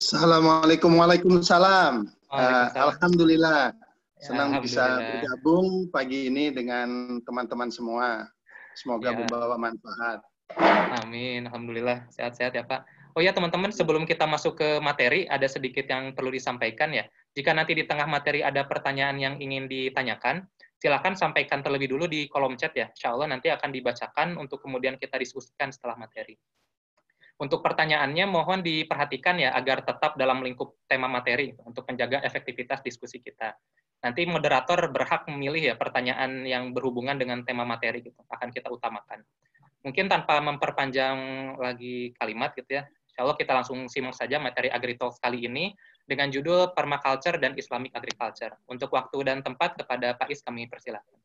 Assalamualaikum waalaikumsalam. Uh, Alhamdulillah. Ya, Senang Alhamdulillah. bisa bergabung pagi ini dengan teman-teman semua. Semoga ya. membawa manfaat. Amin. Alhamdulillah. Sehat-sehat ya Pak. Oh ya teman-teman, sebelum kita masuk ke materi, ada sedikit yang perlu disampaikan ya. Jika nanti di tengah materi ada pertanyaan yang ingin ditanyakan, silahkan sampaikan terlebih dulu di kolom chat ya. Insya Allah nanti akan dibacakan untuk kemudian kita diskusikan setelah materi. Untuk pertanyaannya mohon diperhatikan ya agar tetap dalam lingkup tema materi untuk menjaga efektivitas diskusi kita. Nanti moderator berhak memilih ya pertanyaan yang berhubungan dengan tema materi gitu akan kita utamakan. Mungkin tanpa memperpanjang lagi kalimat gitu ya. Insya kita langsung simak saja materi agritalk kali ini dengan judul Permaculture dan Islamic Agriculture. Untuk waktu dan tempat kepada Pak Is kami persilakan.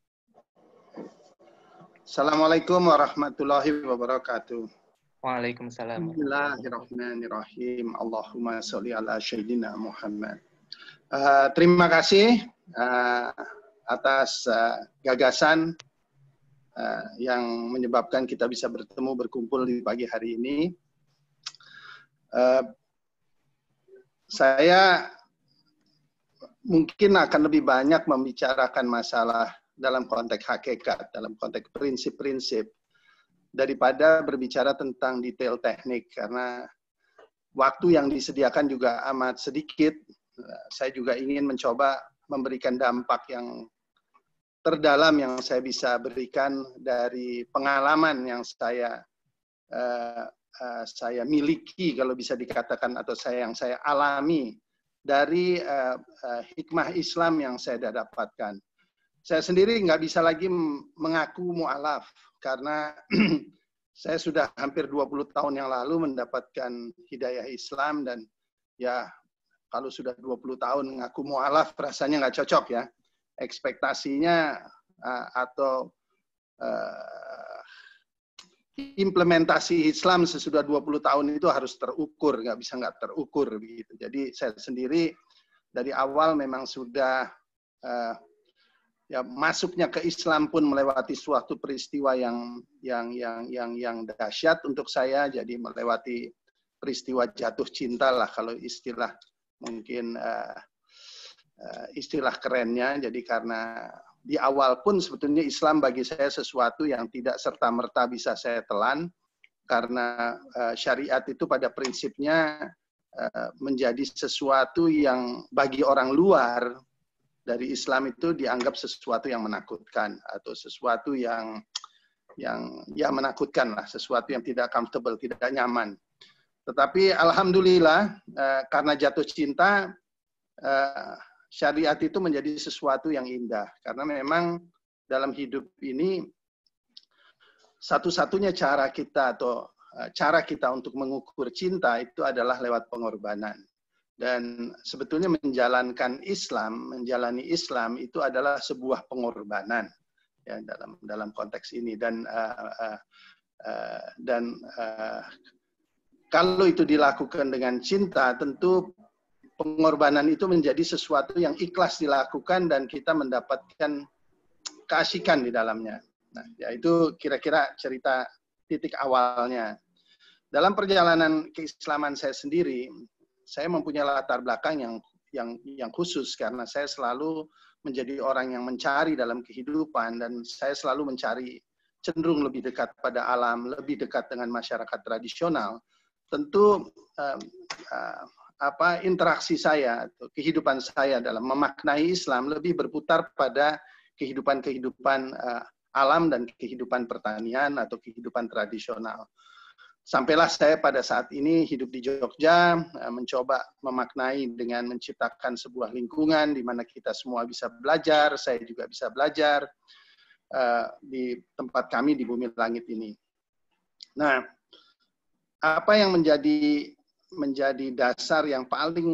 Assalamualaikum warahmatullahi wabarakatuh. Waalaikumsalam. Bismillahirrahmanirrahim. Allahumma sholli ala sayyidina Muhammad. Uh, terima kasih uh, atas uh, gagasan uh, yang menyebabkan kita bisa bertemu berkumpul di pagi hari ini. Uh, saya mungkin akan lebih banyak membicarakan masalah dalam konteks hakikat, dalam konteks prinsip-prinsip daripada berbicara tentang detail teknik karena waktu yang disediakan juga amat sedikit. Saya juga ingin mencoba memberikan dampak yang terdalam yang saya bisa berikan dari pengalaman yang saya uh, uh, saya miliki kalau bisa dikatakan atau saya yang saya alami dari uh, uh, hikmah Islam yang saya dapatkan. Saya sendiri nggak bisa lagi mengaku mualaf karena saya sudah hampir 20 tahun yang lalu mendapatkan hidayah Islam dan ya kalau sudah 20 tahun ngaku mualaf rasanya nggak cocok ya. Ekspektasinya uh, atau uh, implementasi Islam sesudah 20 tahun itu harus terukur, nggak bisa nggak terukur gitu Jadi saya sendiri dari awal memang sudah uh, ya masuknya ke Islam pun melewati suatu peristiwa yang yang yang yang yang dahsyat untuk saya jadi melewati peristiwa jatuh cinta lah kalau istilah mungkin uh, uh, istilah kerennya jadi karena di awal pun sebetulnya Islam bagi saya sesuatu yang tidak serta merta bisa saya telan karena uh, syariat itu pada prinsipnya menjadi sesuatu yang bagi orang luar dari Islam itu dianggap sesuatu yang menakutkan atau sesuatu yang yang ya menakutkan lah, sesuatu yang tidak comfortable, tidak nyaman. Tetapi alhamdulillah eh, karena jatuh cinta eh, syariat itu menjadi sesuatu yang indah karena memang dalam hidup ini satu-satunya cara kita atau eh, cara kita untuk mengukur cinta itu adalah lewat pengorbanan dan sebetulnya menjalankan Islam, menjalani Islam itu adalah sebuah pengorbanan ya dalam dalam konteks ini dan uh, uh, uh, dan uh, kalau itu dilakukan dengan cinta tentu pengorbanan itu menjadi sesuatu yang ikhlas dilakukan dan kita mendapatkan keasikan di dalamnya. Nah, yaitu kira-kira cerita titik awalnya. Dalam perjalanan keislaman saya sendiri, saya mempunyai latar belakang yang yang yang khusus karena saya selalu menjadi orang yang mencari dalam kehidupan dan saya selalu mencari cenderung lebih dekat pada alam, lebih dekat dengan masyarakat tradisional. Tentu uh, uh, apa interaksi saya kehidupan saya dalam memaknai Islam lebih berputar pada kehidupan-kehidupan uh, alam dan kehidupan pertanian atau kehidupan tradisional sampailah saya pada saat ini hidup di Jogja, eh, mencoba memaknai dengan menciptakan sebuah lingkungan di mana kita semua bisa belajar, saya juga bisa belajar eh, di tempat kami di bumi langit ini. Nah, apa yang menjadi menjadi dasar yang paling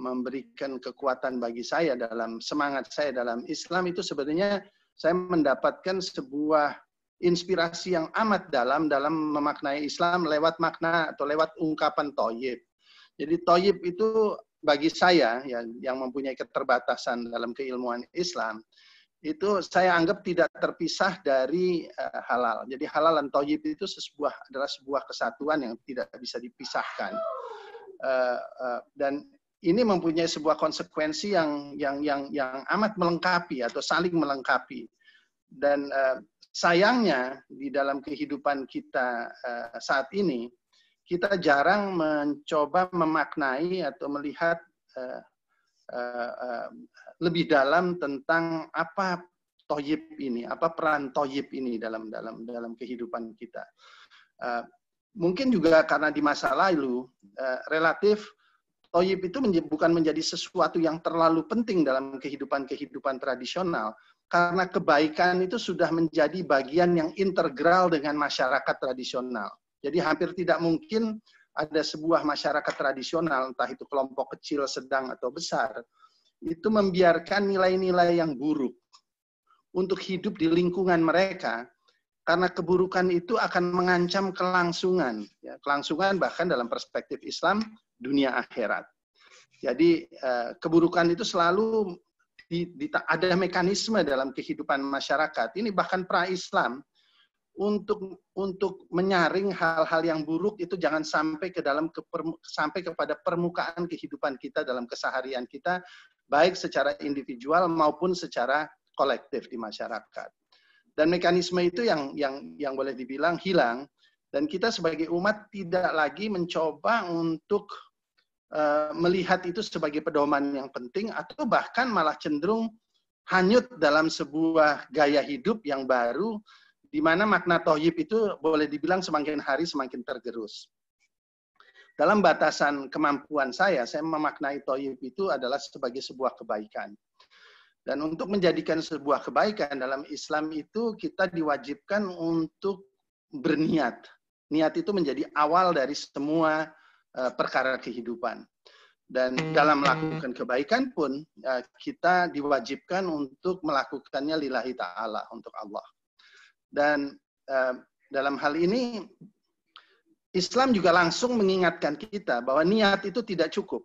memberikan kekuatan bagi saya dalam semangat saya dalam Islam itu sebenarnya saya mendapatkan sebuah inspirasi yang amat dalam dalam memaknai Islam lewat makna atau lewat ungkapan toyib. Jadi toyib itu bagi saya ya, yang mempunyai keterbatasan dalam keilmuan Islam, itu saya anggap tidak terpisah dari uh, halal. Jadi halal dan toyib itu sebuah adalah sebuah kesatuan yang tidak bisa dipisahkan. Uh, uh, dan ini mempunyai sebuah konsekuensi yang yang yang yang amat melengkapi atau saling melengkapi. Dan uh, sayangnya di dalam kehidupan kita eh, saat ini kita jarang mencoba memaknai atau melihat eh, eh, lebih dalam tentang apa toyib ini, apa peran toyib ini dalam dalam dalam kehidupan kita. mungkin juga karena di masa lalu relatif toyib itu bukan menjadi sesuatu yang terlalu penting dalam kehidupan kehidupan tradisional, karena kebaikan itu sudah menjadi bagian yang integral dengan masyarakat tradisional. Jadi hampir tidak mungkin ada sebuah masyarakat tradisional, entah itu kelompok kecil, sedang, atau besar, itu membiarkan nilai-nilai yang buruk untuk hidup di lingkungan mereka, karena keburukan itu akan mengancam kelangsungan. Ya, kelangsungan bahkan dalam perspektif Islam, dunia akhirat. Jadi eh, keburukan itu selalu di, di, ada mekanisme dalam kehidupan masyarakat ini bahkan pra Islam untuk untuk menyaring hal-hal yang buruk itu jangan sampai ke dalam ke, sampai kepada permukaan kehidupan kita dalam keseharian kita baik secara individual maupun secara kolektif di masyarakat. Dan mekanisme itu yang yang yang boleh dibilang hilang dan kita sebagai umat tidak lagi mencoba untuk Eh, melihat itu sebagai pedoman yang penting atau bahkan malah cenderung hanyut dalam sebuah gaya hidup yang baru di mana makna toyib itu boleh dibilang semakin hari semakin tergerus. Dalam batasan kemampuan saya, saya memaknai toyib itu adalah sebagai sebuah kebaikan. Dan untuk menjadikan sebuah kebaikan dalam Islam itu kita diwajibkan untuk berniat. Niat itu menjadi awal dari semua Eh, perkara kehidupan. Dan dalam melakukan kebaikan pun eh, kita diwajibkan untuk melakukannya lillahi ta'ala, untuk Allah. Dan eh, dalam hal ini Islam juga langsung mengingatkan kita bahwa niat itu tidak cukup.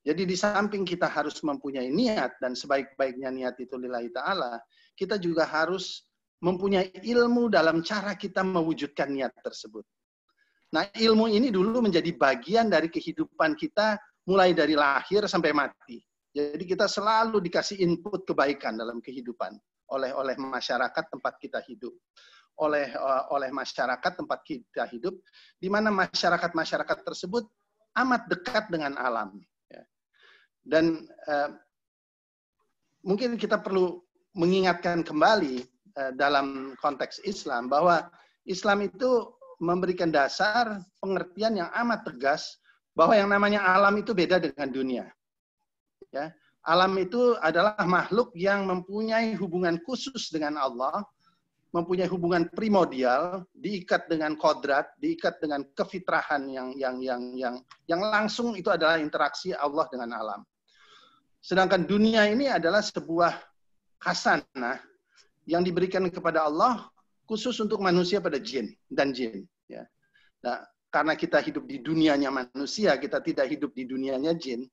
Jadi di samping kita harus mempunyai niat dan sebaik-baiknya niat itu lillahi ta'ala, kita juga harus mempunyai ilmu dalam cara kita mewujudkan niat tersebut. Nah, ilmu ini dulu menjadi bagian dari kehidupan kita mulai dari lahir sampai mati. Jadi kita selalu dikasih input kebaikan dalam kehidupan oleh oleh masyarakat tempat kita hidup oleh eh, oleh masyarakat tempat kita hidup, di mana masyarakat-masyarakat tersebut amat dekat dengan alam. Ya. Dan eh, mungkin kita perlu mengingatkan kembali eh, dalam konteks Islam bahwa Islam itu memberikan dasar pengertian yang amat tegas bahwa yang namanya alam itu beda dengan dunia. Ya, alam itu adalah makhluk yang mempunyai hubungan khusus dengan Allah, mempunyai hubungan primordial, diikat dengan kodrat, diikat dengan kefitrahan yang yang yang yang yang langsung itu adalah interaksi Allah dengan alam. Sedangkan dunia ini adalah sebuah khasanah yang diberikan kepada Allah khusus untuk manusia pada jin dan jin. Ya. Nah, karena kita hidup di dunianya manusia, kita tidak hidup di dunianya jin.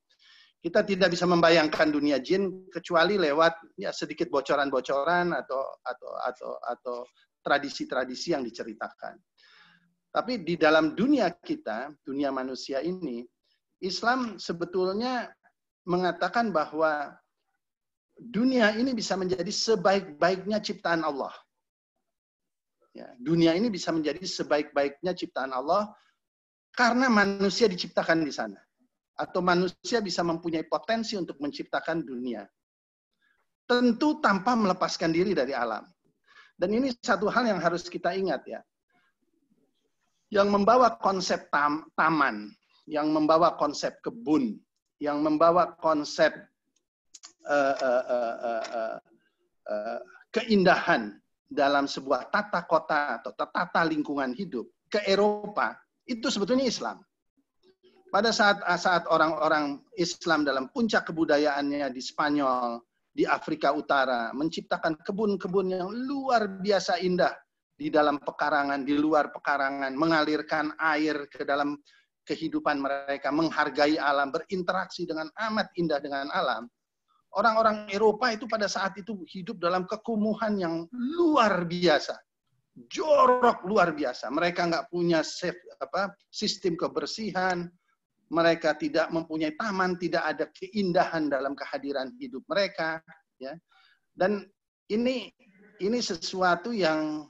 Kita tidak bisa membayangkan dunia jin kecuali lewat ya sedikit bocoran-bocoran atau atau atau atau tradisi-tradisi yang diceritakan. Tapi di dalam dunia kita, dunia manusia ini, Islam sebetulnya mengatakan bahwa dunia ini bisa menjadi sebaik-baiknya ciptaan Allah. Ya, dunia ini bisa menjadi sebaik-baiknya ciptaan Allah karena manusia diciptakan di sana. Atau manusia bisa mempunyai potensi untuk menciptakan dunia. Tentu tanpa melepaskan diri dari alam. Dan ini satu hal yang harus kita ingat ya. Yang membawa konsep tam taman, yang membawa konsep kebun, yang membawa konsep uh, uh, uh, uh, uh, uh, keindahan, dalam sebuah tata kota atau tata lingkungan hidup ke Eropa itu sebetulnya Islam. Pada saat saat orang-orang Islam dalam puncak kebudayaannya di Spanyol, di Afrika Utara, menciptakan kebun-kebun yang luar biasa indah di dalam pekarangan, di luar pekarangan, mengalirkan air ke dalam kehidupan mereka, menghargai alam, berinteraksi dengan amat indah dengan alam orang-orang Eropa itu pada saat itu hidup dalam kekumuhan yang luar biasa, jorok luar biasa. Mereka nggak punya safe, apa, sistem kebersihan, mereka tidak mempunyai taman, tidak ada keindahan dalam kehadiran hidup mereka, ya. Dan ini ini sesuatu yang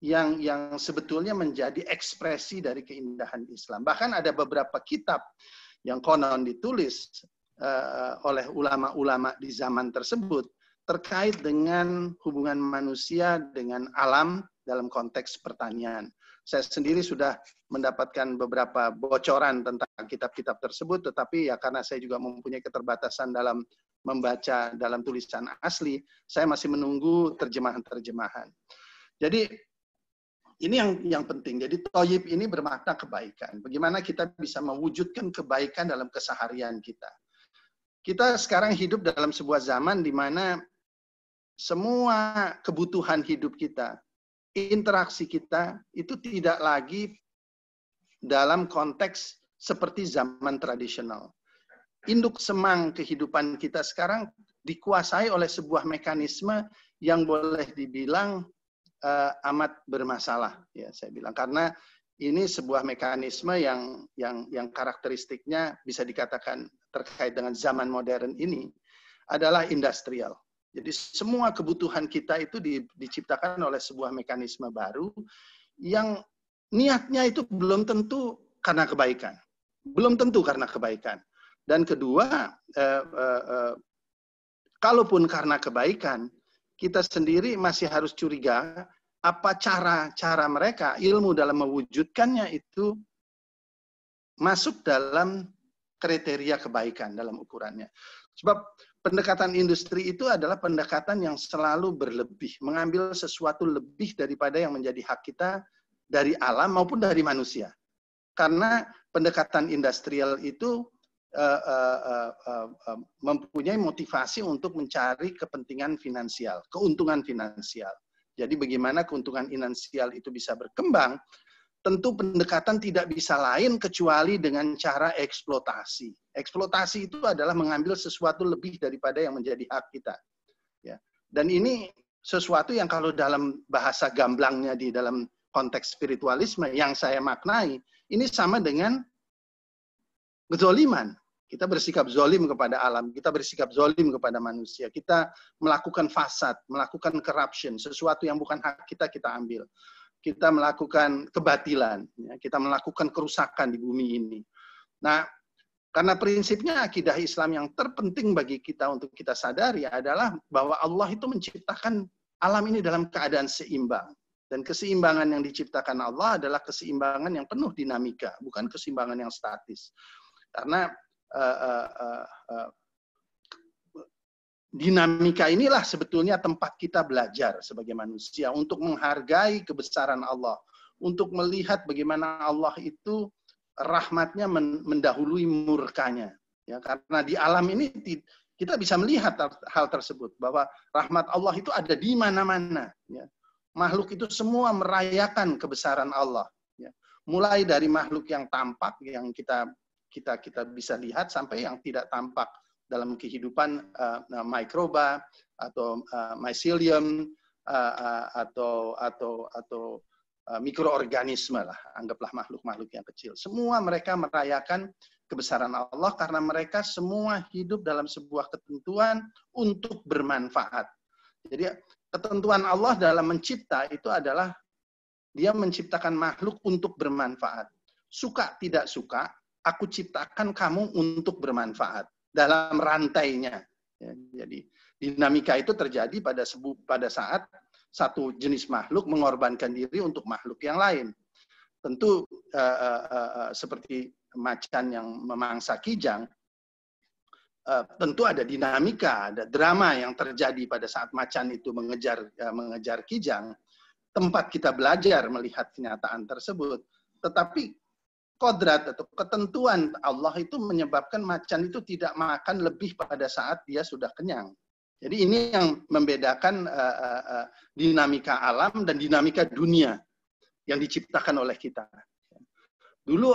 yang yang sebetulnya menjadi ekspresi dari keindahan Islam. Bahkan ada beberapa kitab yang konon ditulis Eh, oleh ulama-ulama di zaman tersebut terkait dengan hubungan manusia dengan alam dalam konteks pertanian. Saya sendiri sudah mendapatkan beberapa bocoran tentang kitab-kitab tersebut, tetapi ya karena saya juga mempunyai keterbatasan dalam membaca dalam tulisan asli, saya masih menunggu terjemahan-terjemahan. Jadi ini yang yang penting. Jadi toyib ini bermakna kebaikan. Bagaimana kita bisa mewujudkan kebaikan dalam keseharian kita. Kita sekarang hidup dalam sebuah zaman di mana semua kebutuhan hidup kita, interaksi kita itu tidak lagi dalam konteks seperti zaman tradisional. Induk semang kehidupan kita sekarang dikuasai oleh sebuah mekanisme yang boleh dibilang uh, amat bermasalah ya saya bilang karena ini sebuah mekanisme yang yang yang karakteristiknya bisa dikatakan terkait dengan zaman modern ini adalah industrial. Jadi semua kebutuhan kita itu di, diciptakan oleh sebuah mekanisme baru yang niatnya itu belum tentu karena kebaikan. Belum tentu karena kebaikan. Dan kedua, eh, eh, eh kalaupun karena kebaikan, kita sendiri masih harus curiga apa cara-cara mereka, ilmu dalam mewujudkannya itu masuk dalam kriteria kebaikan dalam ukurannya. Sebab pendekatan industri itu adalah pendekatan yang selalu berlebih, mengambil sesuatu lebih daripada yang menjadi hak kita dari alam maupun dari manusia. Karena pendekatan industrial itu uh, uh, uh, uh, mempunyai motivasi untuk mencari kepentingan finansial, keuntungan finansial. Jadi bagaimana keuntungan finansial itu bisa berkembang tentu pendekatan tidak bisa lain kecuali dengan cara eksploitasi. Eksploitasi itu adalah mengambil sesuatu lebih daripada yang menjadi hak kita. Ya. Dan ini sesuatu yang kalau dalam bahasa gamblangnya di dalam konteks spiritualisme yang saya maknai, ini sama dengan kezoliman. Kita bersikap zolim kepada alam, kita bersikap zolim kepada manusia, kita melakukan fasad, melakukan corruption, sesuatu yang bukan hak kita, kita ambil kita melakukan kebatilan, ya, kita melakukan kerusakan di bumi ini. Nah, karena prinsipnya akidah Islam yang terpenting bagi kita untuk kita sadari adalah bahwa Allah itu menciptakan alam ini dalam keadaan seimbang. Dan keseimbangan yang diciptakan Allah adalah keseimbangan yang penuh dinamika, bukan keseimbangan yang statis. Karena uh, uh, uh, dinamika inilah sebetulnya tempat kita belajar sebagai manusia untuk menghargai kebesaran Allah, untuk melihat bagaimana Allah itu rahmatnya mendahului murkanya. Ya, karena di alam ini kita bisa melihat hal tersebut bahwa rahmat Allah itu ada di mana-mana. Ya. Makhluk itu semua merayakan kebesaran Allah. Ya. Mulai dari makhluk yang tampak yang kita kita kita bisa lihat sampai yang tidak tampak dalam kehidupan uh, mikroba atau uh, mycelium uh, uh, atau atau atau uh, mikroorganisme lah anggaplah makhluk-makhluk yang kecil semua mereka merayakan kebesaran Allah karena mereka semua hidup dalam sebuah ketentuan untuk bermanfaat jadi ketentuan Allah dalam mencipta itu adalah dia menciptakan makhluk untuk bermanfaat suka tidak suka aku ciptakan kamu untuk bermanfaat dalam rantainya. Ya, jadi dinamika itu terjadi pada sebu, pada saat satu jenis makhluk mengorbankan diri untuk makhluk yang lain. Tentu uh, uh, uh, seperti macan yang memangsa kijang, uh, tentu ada dinamika, ada drama yang terjadi pada saat macan itu mengejar uh, mengejar kijang. Tempat kita belajar melihat kenyataan tersebut. Tetapi kodrat atau ketentuan Allah itu menyebabkan macan itu tidak makan lebih pada saat dia sudah kenyang. Jadi ini yang membedakan uh, uh, uh, dinamika alam dan dinamika dunia yang diciptakan oleh kita. Dulu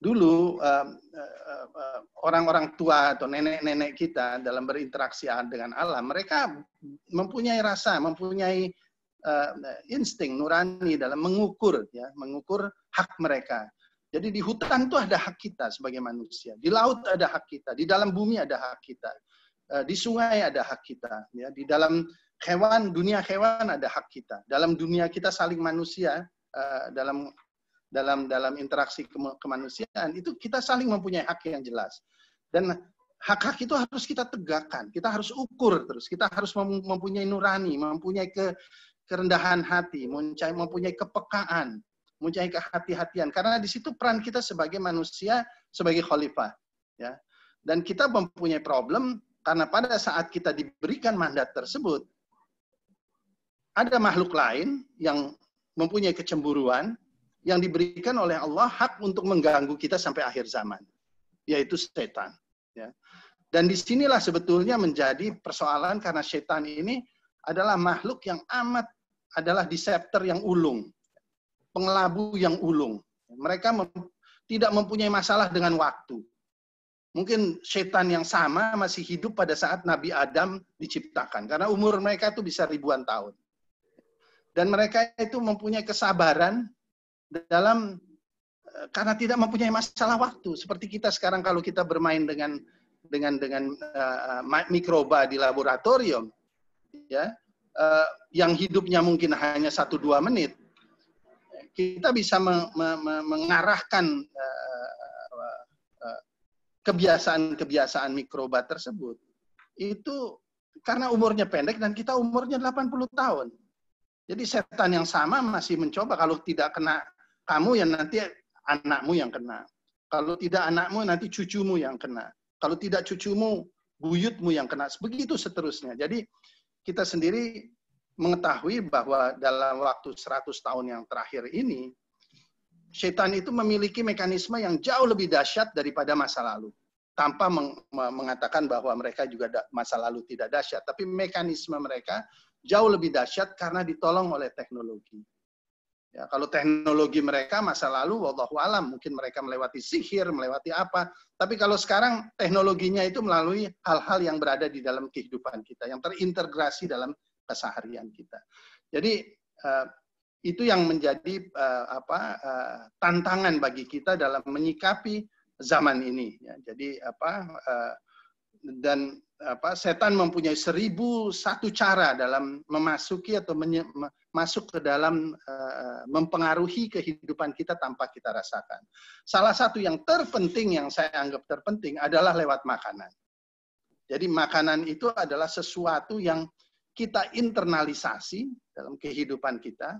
dulu orang-orang tua atau nenek-nenek kita dalam berinteraksi dengan alam, mereka mempunyai rasa, mempunyai insting nurani dalam mengukur ya, mengukur hak mereka. Jadi di hutan itu ada hak kita sebagai manusia, di laut ada hak kita, di dalam bumi ada hak kita, eh, di sungai ada hak kita, ya di dalam hewan dunia hewan ada hak kita. Dalam dunia kita saling manusia eh, dalam dalam dalam interaksi kemanusiaan itu kita saling mempunyai hak yang jelas dan hak-hak itu harus kita tegakkan, kita harus ukur terus, kita harus mempunyai nurani, mempunyai ke kerendahan hati, mempunyai kepekaan, mempunyai kehati-hatian karena di situ peran kita sebagai manusia sebagai khalifah ya dan kita mempunyai problem karena pada saat kita diberikan mandat tersebut ada makhluk lain yang mempunyai kecemburuan yang diberikan oleh Allah hak untuk mengganggu kita sampai akhir zaman yaitu setan ya dan disinilah sebetulnya menjadi persoalan karena setan ini adalah makhluk yang amat adalah disepter yang ulung pengelabu yang ulung. Mereka mem tidak mempunyai masalah dengan waktu. Mungkin setan yang sama masih hidup pada saat Nabi Adam diciptakan. Karena umur mereka itu bisa ribuan tahun. Dan mereka itu mempunyai kesabaran dalam eh, karena tidak mempunyai masalah waktu seperti kita sekarang kalau kita bermain dengan dengan dengan uh, mikroba di laboratorium ya uh, yang hidupnya mungkin hanya satu dua menit kita bisa me, me, me, mengarahkan eh, eh, eh, kebiasaan-kebiasaan mikroba tersebut itu karena umurnya pendek dan kita umurnya 80 tahun. Jadi setan yang sama masih mencoba kalau tidak kena kamu yang nanti anakmu yang kena. Kalau tidak anakmu nanti cucumu yang kena. Kalau tidak cucumu buyutmu yang kena. Begitu seterusnya. Jadi kita sendiri mengetahui bahwa dalam waktu 100 tahun yang terakhir ini, setan itu memiliki mekanisme yang jauh lebih dahsyat daripada masa lalu. Tanpa mengatakan bahwa mereka juga masa lalu tidak dahsyat, tapi mekanisme mereka jauh lebih dahsyat karena ditolong oleh teknologi. Ya, kalau teknologi mereka masa lalu, wallahu alam, mungkin mereka melewati sihir, melewati apa. Tapi kalau sekarang teknologinya itu melalui hal-hal yang berada di dalam kehidupan kita, yang terintegrasi dalam keseharian kita. Jadi eh, itu yang menjadi eh, apa eh, tantangan bagi kita dalam menyikapi zaman ini. Ya. Jadi apa dan apa setan mempunyai seribu satu cara dalam memasuki atau masuk ke dalam mempengaruhi kehidupan kita tanpa kita rasakan. Salah satu yang terpenting yang saya anggap terpenting adalah lewat makanan. Jadi makanan itu adalah sesuatu yang kita internalisasi dalam kehidupan kita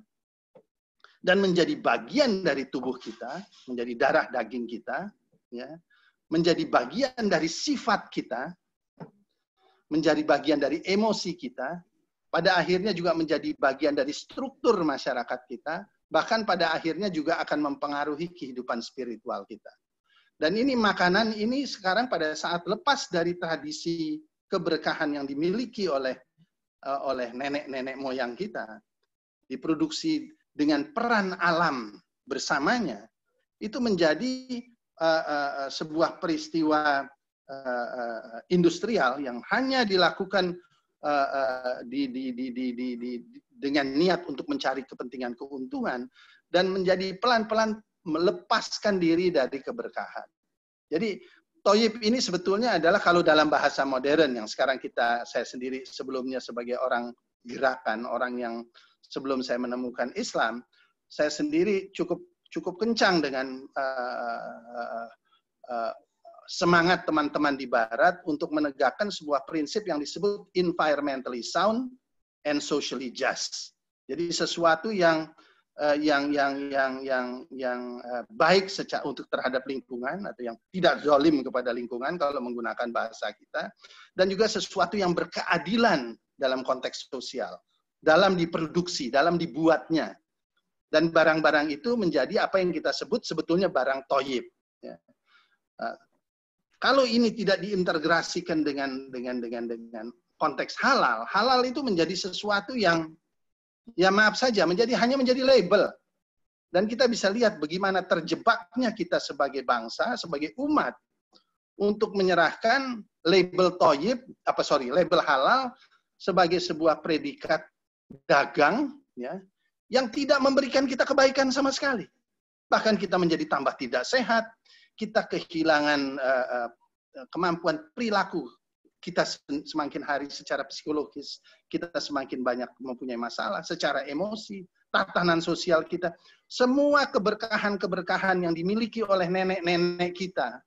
dan menjadi bagian dari tubuh kita, menjadi darah daging kita, ya, menjadi bagian dari sifat kita, menjadi bagian dari emosi kita, pada akhirnya juga menjadi bagian dari struktur masyarakat kita, bahkan pada akhirnya juga akan mempengaruhi kehidupan spiritual kita. Dan ini makanan ini sekarang pada saat lepas dari tradisi keberkahan yang dimiliki oleh Eh, oleh nenek-nenek moyang kita, diproduksi dengan peran alam bersamanya, itu menjadi uh, uh, sebuah peristiwa uh, uh, industrial yang hanya dilakukan uh, uh, di, di, di, di, di, di, dengan niat untuk mencari kepentingan keuntungan dan menjadi pelan-pelan melepaskan diri dari keberkahan. Jadi toyib ini sebetulnya adalah kalau dalam bahasa modern yang sekarang kita saya sendiri sebelumnya sebagai orang gerakan orang yang sebelum saya menemukan Islam saya sendiri cukup cukup kencang dengan uh, uh, semangat teman-teman di Barat untuk menegakkan sebuah prinsip yang disebut environmentally sound and socially just. Jadi sesuatu yang uh, yang yang yang yang yang uh, baik secara untuk terhadap lingkungan atau yang tidak zolim kepada lingkungan kalau menggunakan bahasa kita dan juga sesuatu yang berkeadilan dalam konteks sosial dalam diproduksi dalam dibuatnya dan barang-barang itu menjadi apa yang kita sebut sebetulnya barang toyib ya. uh, kalau ini tidak diintegrasikan dengan dengan dengan dengan konteks halal halal itu menjadi sesuatu yang ya maaf saja menjadi hanya menjadi label. Dan kita bisa lihat bagaimana terjebaknya kita sebagai bangsa, sebagai umat untuk menyerahkan label toyib apa sorry label halal sebagai sebuah predikat dagang ya yang tidak memberikan kita kebaikan sama sekali. Bahkan kita menjadi tambah tidak sehat, kita kehilangan uh, uh, kemampuan perilaku kita semakin hari secara psikologis kita semakin banyak mempunyai masalah secara emosi tatanan sosial kita semua keberkahan-keberkahan yang dimiliki oleh nenek-nenek kita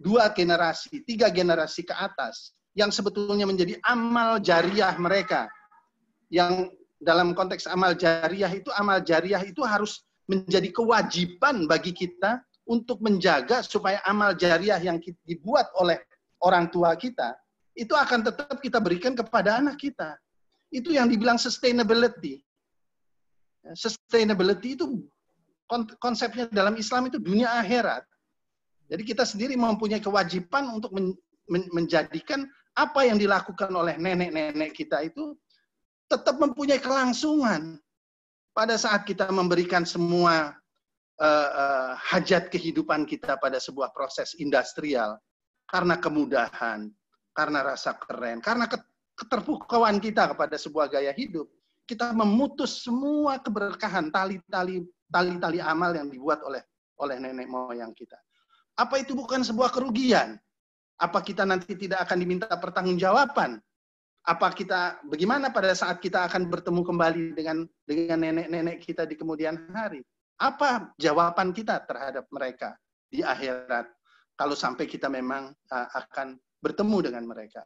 dua generasi tiga generasi ke atas yang sebetulnya menjadi amal jariah mereka yang dalam konteks amal jariah itu amal jariah itu harus menjadi kewajiban bagi kita untuk menjaga supaya amal jariah yang dibuat oleh orang tua kita itu akan tetap kita berikan kepada anak kita. Itu yang dibilang sustainability. Ya, sustainability itu konsepnya dalam Islam itu dunia akhirat. Jadi kita sendiri mempunyai kewajiban untuk menjadikan apa yang dilakukan oleh nenek-nenek kita itu tetap mempunyai kelangsungan pada saat kita memberikan semua uh, uh, hajat kehidupan kita pada sebuah proses industrial karena kemudahan, karena rasa keren, karena keterbukaan kita kepada sebuah gaya hidup, kita memutus semua keberkahan tali-tali tali-tali amal yang dibuat oleh oleh nenek moyang kita. Apa itu bukan sebuah kerugian? Apa kita nanti tidak akan diminta pertanggungjawaban? Apa kita bagaimana pada saat kita akan bertemu kembali dengan dengan nenek-nenek kita di kemudian hari? Apa jawaban kita terhadap mereka di akhirat? Kalau sampai kita memang akan bertemu dengan mereka.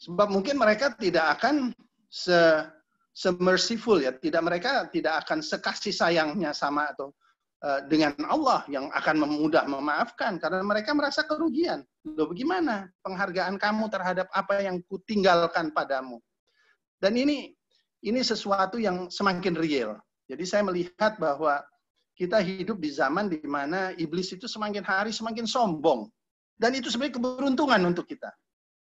Sebab mungkin mereka tidak akan se semerciful ya, tidak mereka tidak akan sekasih sayangnya sama atau uh, dengan Allah yang akan memudah memaafkan karena mereka merasa kerugian. Loh bagaimana penghargaan kamu terhadap apa yang kutinggalkan padamu? Dan ini ini sesuatu yang semakin real. Jadi saya melihat bahwa kita hidup di zaman di mana iblis itu semakin hari semakin sombong. Dan itu sebenarnya keberuntungan untuk kita.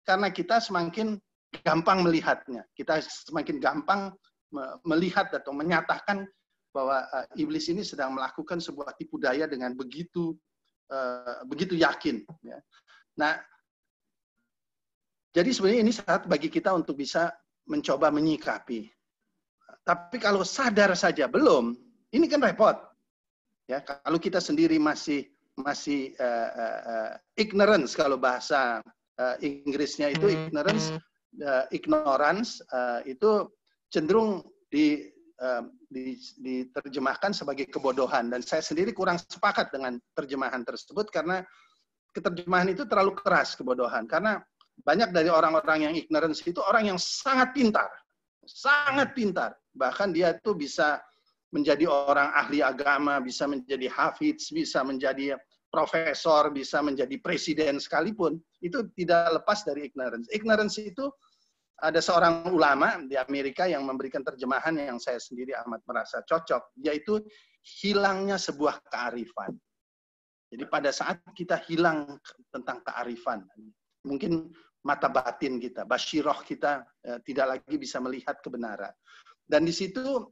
Karena kita semakin gampang melihatnya. Kita semakin gampang melihat atau menyatakan bahwa eh, iblis ini sedang melakukan sebuah tipu daya dengan begitu eh, begitu yakin. Ya. Nah, jadi sebenarnya ini saat bagi kita untuk bisa mencoba menyikapi. Tapi kalau sadar saja belum, ini kan repot. Ya, kalau kita sendiri masih masih uh, uh, ignorance kalau bahasa uh, Inggrisnya itu hmm. ignorance uh, ignorance uh, itu cenderung di, uh, di diterjemahkan sebagai kebodohan dan saya sendiri kurang sepakat dengan terjemahan tersebut karena keterjemahan itu terlalu keras kebodohan karena banyak dari orang-orang yang ignorance itu orang yang sangat pintar sangat pintar bahkan dia tuh bisa menjadi orang ahli agama, bisa menjadi hafiz, bisa menjadi profesor, bisa menjadi presiden sekalipun, itu tidak lepas dari ignorance. Ignorance itu ada seorang ulama di Amerika yang memberikan terjemahan yang saya sendiri amat merasa cocok, yaitu hilangnya sebuah kearifan. Jadi pada saat kita hilang tentang kearifan, mungkin mata batin kita, basyiroh kita eh, tidak lagi bisa melihat kebenaran. Dan di situ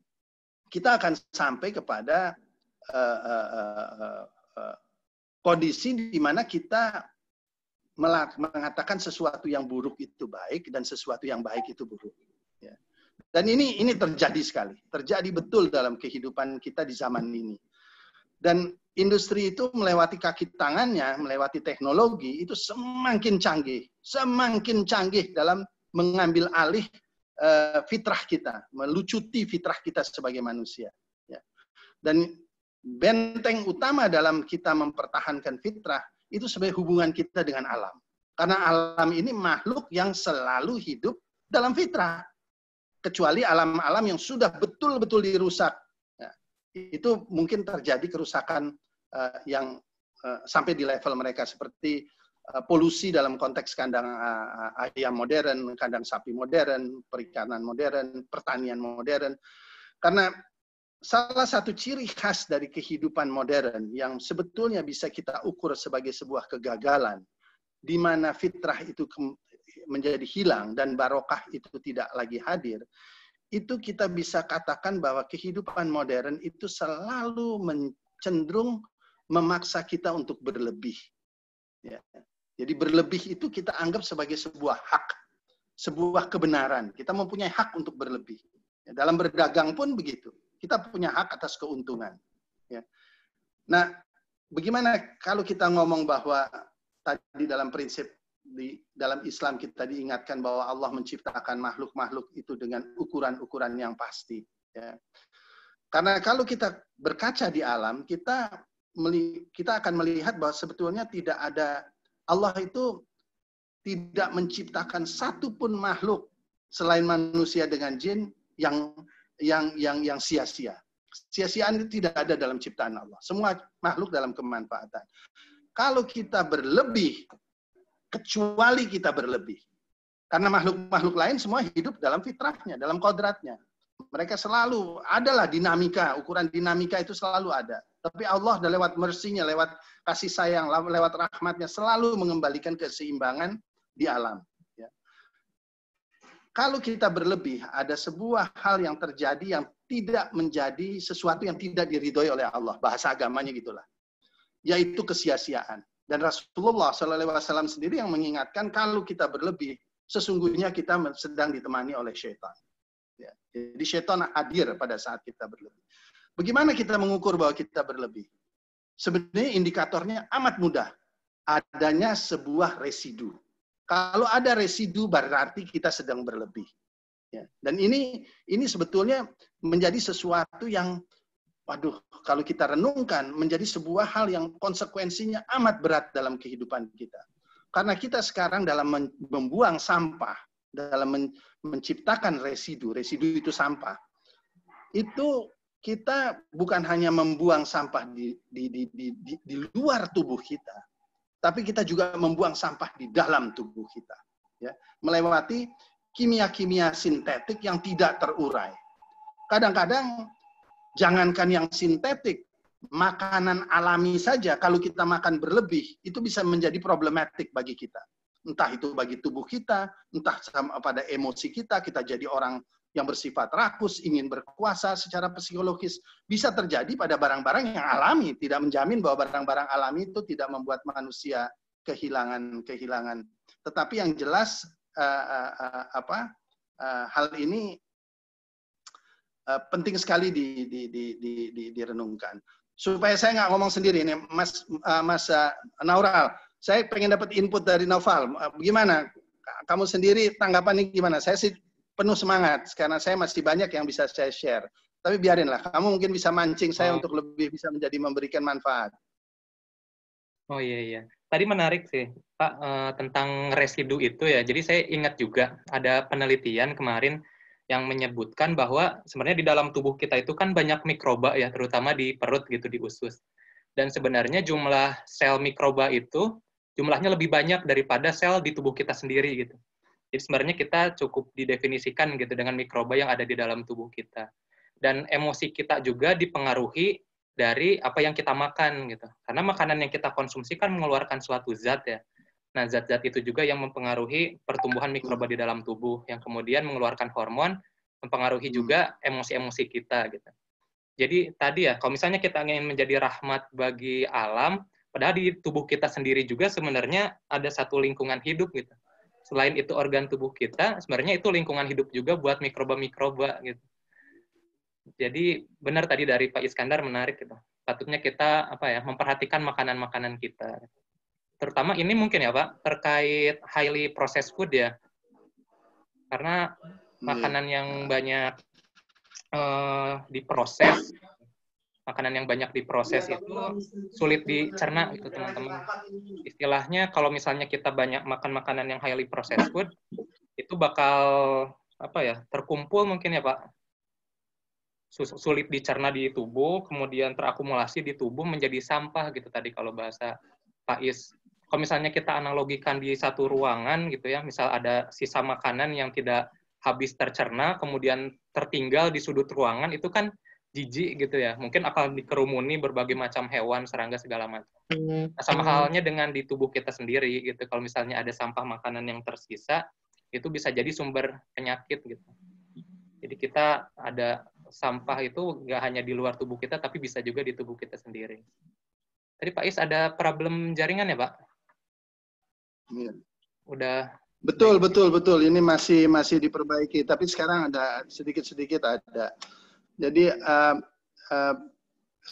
kita akan sampai kepada uh, uh, uh, uh, kondisi di mana kita mengatakan sesuatu yang buruk itu baik dan sesuatu yang baik itu buruk. Ya. Dan ini ini terjadi sekali, terjadi betul dalam kehidupan kita di zaman ini. Dan industri itu melewati kaki tangannya, melewati teknologi itu semakin canggih, semakin canggih dalam mengambil alih uh, fitrah kita, melucuti fitrah kita sebagai manusia. Ya. Dan benteng utama dalam kita mempertahankan fitrah itu sebagai hubungan kita dengan alam. Karena alam ini makhluk yang selalu hidup dalam fitrah. Kecuali alam-alam yang sudah betul-betul dirusak. Ya. Itu mungkin terjadi kerusakan uh, yang uh, sampai di level mereka seperti Eh, polusi dalam konteks kandang eh, eh, ayam modern, kandang sapi modern, perikanan modern, pertanian modern. Karena salah satu ciri khas dari kehidupan modern yang sebetulnya bisa kita ukur sebagai sebuah kegagalan, di mana fitrah itu menjadi hilang dan barokah itu tidak lagi hadir, itu kita bisa katakan bahwa kehidupan modern itu selalu cenderung memaksa kita untuk berlebih. Ya. Jadi berlebih itu kita anggap sebagai sebuah hak, sebuah kebenaran. Kita mempunyai hak untuk berlebih. Ya, dalam berdagang pun begitu. Kita punya hak atas keuntungan. Ya. Nah, bagaimana kalau kita ngomong bahwa tadi dalam prinsip di dalam Islam kita diingatkan bahwa Allah menciptakan makhluk-makhluk itu dengan ukuran-ukuran yang pasti. Ya. Karena kalau kita berkaca di alam, kita kita akan melihat bahwa sebetulnya tidak ada Allah itu tidak menciptakan satu pun makhluk selain manusia dengan jin yang yang yang yang sia-sia. Sia-siaan itu tidak ada dalam ciptaan Allah. Semua makhluk dalam kemanfaatan. Kalau kita berlebih, kecuali kita berlebih. Karena makhluk-makhluk lain semua hidup dalam fitrahnya, dalam kodratnya. Mereka selalu, adalah dinamika, ukuran dinamika itu selalu ada. Tapi Allah dah lewat mersinya, lewat kasih sayang, lewat rahmatnya selalu mengembalikan keseimbangan di alam. Ya. Kalau kita berlebih, ada sebuah hal yang terjadi yang tidak menjadi sesuatu yang tidak diridhoi oleh Allah. Bahasa agamanya gitulah. Yaitu kesia-siaan. Dan Rasulullah SAW sendiri yang mengingatkan kalau kita berlebih, sesungguhnya kita sedang ditemani oleh syaitan. Ya. Jadi syaitan hadir pada saat kita berlebih. Bagaimana kita mengukur bahwa kita berlebih? Sebenarnya indikatornya amat mudah. Adanya sebuah residu. Kalau ada residu berarti kita sedang berlebih. Ya, dan ini ini sebetulnya menjadi sesuatu yang waduh kalau kita renungkan menjadi sebuah hal yang konsekuensinya amat berat dalam kehidupan kita. Karena kita sekarang dalam membuang sampah, dalam menciptakan residu, residu itu sampah. Itu kita bukan hanya membuang sampah di, di, di, di, di, di luar tubuh kita, tapi kita juga membuang sampah di dalam tubuh kita, ya, melewati kimia-kimia sintetik yang tidak terurai. Kadang-kadang jangankan yang sintetik, makanan alami saja kalau kita makan berlebih itu bisa menjadi problematik bagi kita. Entah itu bagi tubuh kita, entah sama pada emosi kita, kita jadi orang yang bersifat rakus, ingin berkuasa secara psikologis, bisa terjadi pada barang-barang yang alami, tidak menjamin bahwa barang-barang alami itu tidak membuat manusia kehilangan kehilangan. Tetapi yang jelas uh, uh, uh, apa uh, hal ini uh, penting sekali di, di, di, di, di, direnungkan. Supaya saya nggak ngomong sendiri ini Mas uh, Mas uh, Naural, saya pengen dapat input dari Noval. Uh, gimana? Kamu sendiri tanggapannya gimana? Saya sih penuh semangat karena saya masih banyak yang bisa saya share. Tapi biarinlah, kamu mungkin bisa mancing saya oh. untuk lebih bisa menjadi memberikan manfaat. Oh iya iya. Tadi menarik sih Pak eh, tentang residu itu ya. Jadi saya ingat juga ada penelitian kemarin yang menyebutkan bahwa sebenarnya di dalam tubuh kita itu kan banyak mikroba ya, terutama di perut gitu di usus. Dan sebenarnya jumlah sel mikroba itu jumlahnya lebih banyak daripada sel di tubuh kita sendiri gitu. Jadi sebenarnya kita cukup didefinisikan gitu dengan mikroba yang ada di dalam tubuh kita. Dan emosi kita juga dipengaruhi dari apa yang kita makan gitu. Karena makanan yang kita konsumsi kan mengeluarkan suatu zat ya. Nah, zat-zat itu juga yang mempengaruhi pertumbuhan mikroba di dalam tubuh yang kemudian mengeluarkan hormon, mempengaruhi hmm. juga emosi-emosi kita gitu. Jadi tadi ya, kalau misalnya kita ingin menjadi rahmat bagi alam, padahal di tubuh kita sendiri juga sebenarnya ada satu lingkungan hidup gitu selain itu organ tubuh kita, sebenarnya itu lingkungan hidup juga buat mikroba-mikroba gitu. Jadi benar tadi dari Pak Iskandar menarik gitu. Patutnya kita apa ya memperhatikan makanan-makanan kita. Terutama ini mungkin ya Pak terkait highly processed food ya. Karena hmm. makanan yang banyak uh, diproses makanan yang banyak diproses iya, itu sulit dicerna gitu teman-teman. Istilahnya kalau misalnya kita banyak makan makanan yang highly processed food, itu bakal apa ya terkumpul mungkin ya Pak. Sulit dicerna di tubuh, kemudian terakumulasi di tubuh menjadi sampah gitu tadi kalau bahasa Pak Is. Kalau misalnya kita analogikan di satu ruangan gitu ya, misal ada sisa makanan yang tidak habis tercerna, kemudian tertinggal di sudut ruangan, itu kan jijik gitu ya. Mungkin akan dikerumuni berbagai macam hewan, serangga segala macam. Hmm. Nah, sama halnya dengan di tubuh kita sendiri gitu. Kalau misalnya ada sampah makanan yang tersisa, itu bisa jadi sumber penyakit gitu. Jadi kita ada sampah itu nggak hanya di luar tubuh kita, tapi bisa juga di tubuh kita sendiri. Tadi Pak Is ada problem jaringan ya Pak? Iya. Udah Betul, betul, betul. Ini masih masih diperbaiki, tapi sekarang ada sedikit-sedikit ada jadi uh, uh,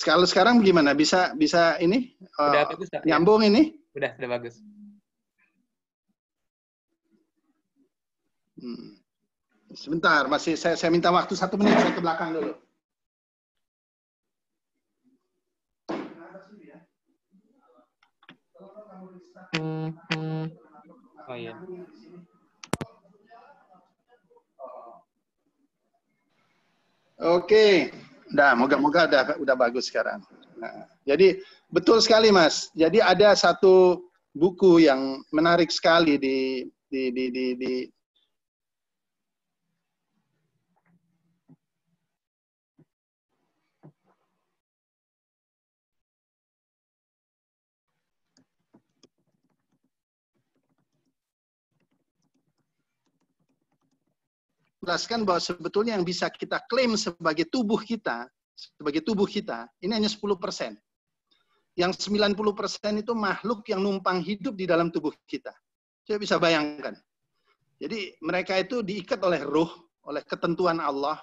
kalau sekarang gimana? Bisa bisa ini uh, udah bagus, tak? Ya? nyambung ini? Udah udah bagus. Hmm. Sebentar, masih saya, saya minta waktu satu menit saya ke belakang dulu. Hmm, hmm. Oh iya. Oke. Nah, moga-moga udah udah bagus sekarang. Nah, jadi betul sekali, Mas. Jadi ada satu buku yang menarik sekali di di di di, di jelaskan bahwa sebetulnya yang bisa kita klaim sebagai tubuh kita, sebagai tubuh kita, ini hanya 10 persen. Yang 90 persen itu makhluk yang numpang hidup di dalam tubuh kita. saya bisa bayangkan. Jadi mereka itu diikat oleh ruh, oleh ketentuan Allah,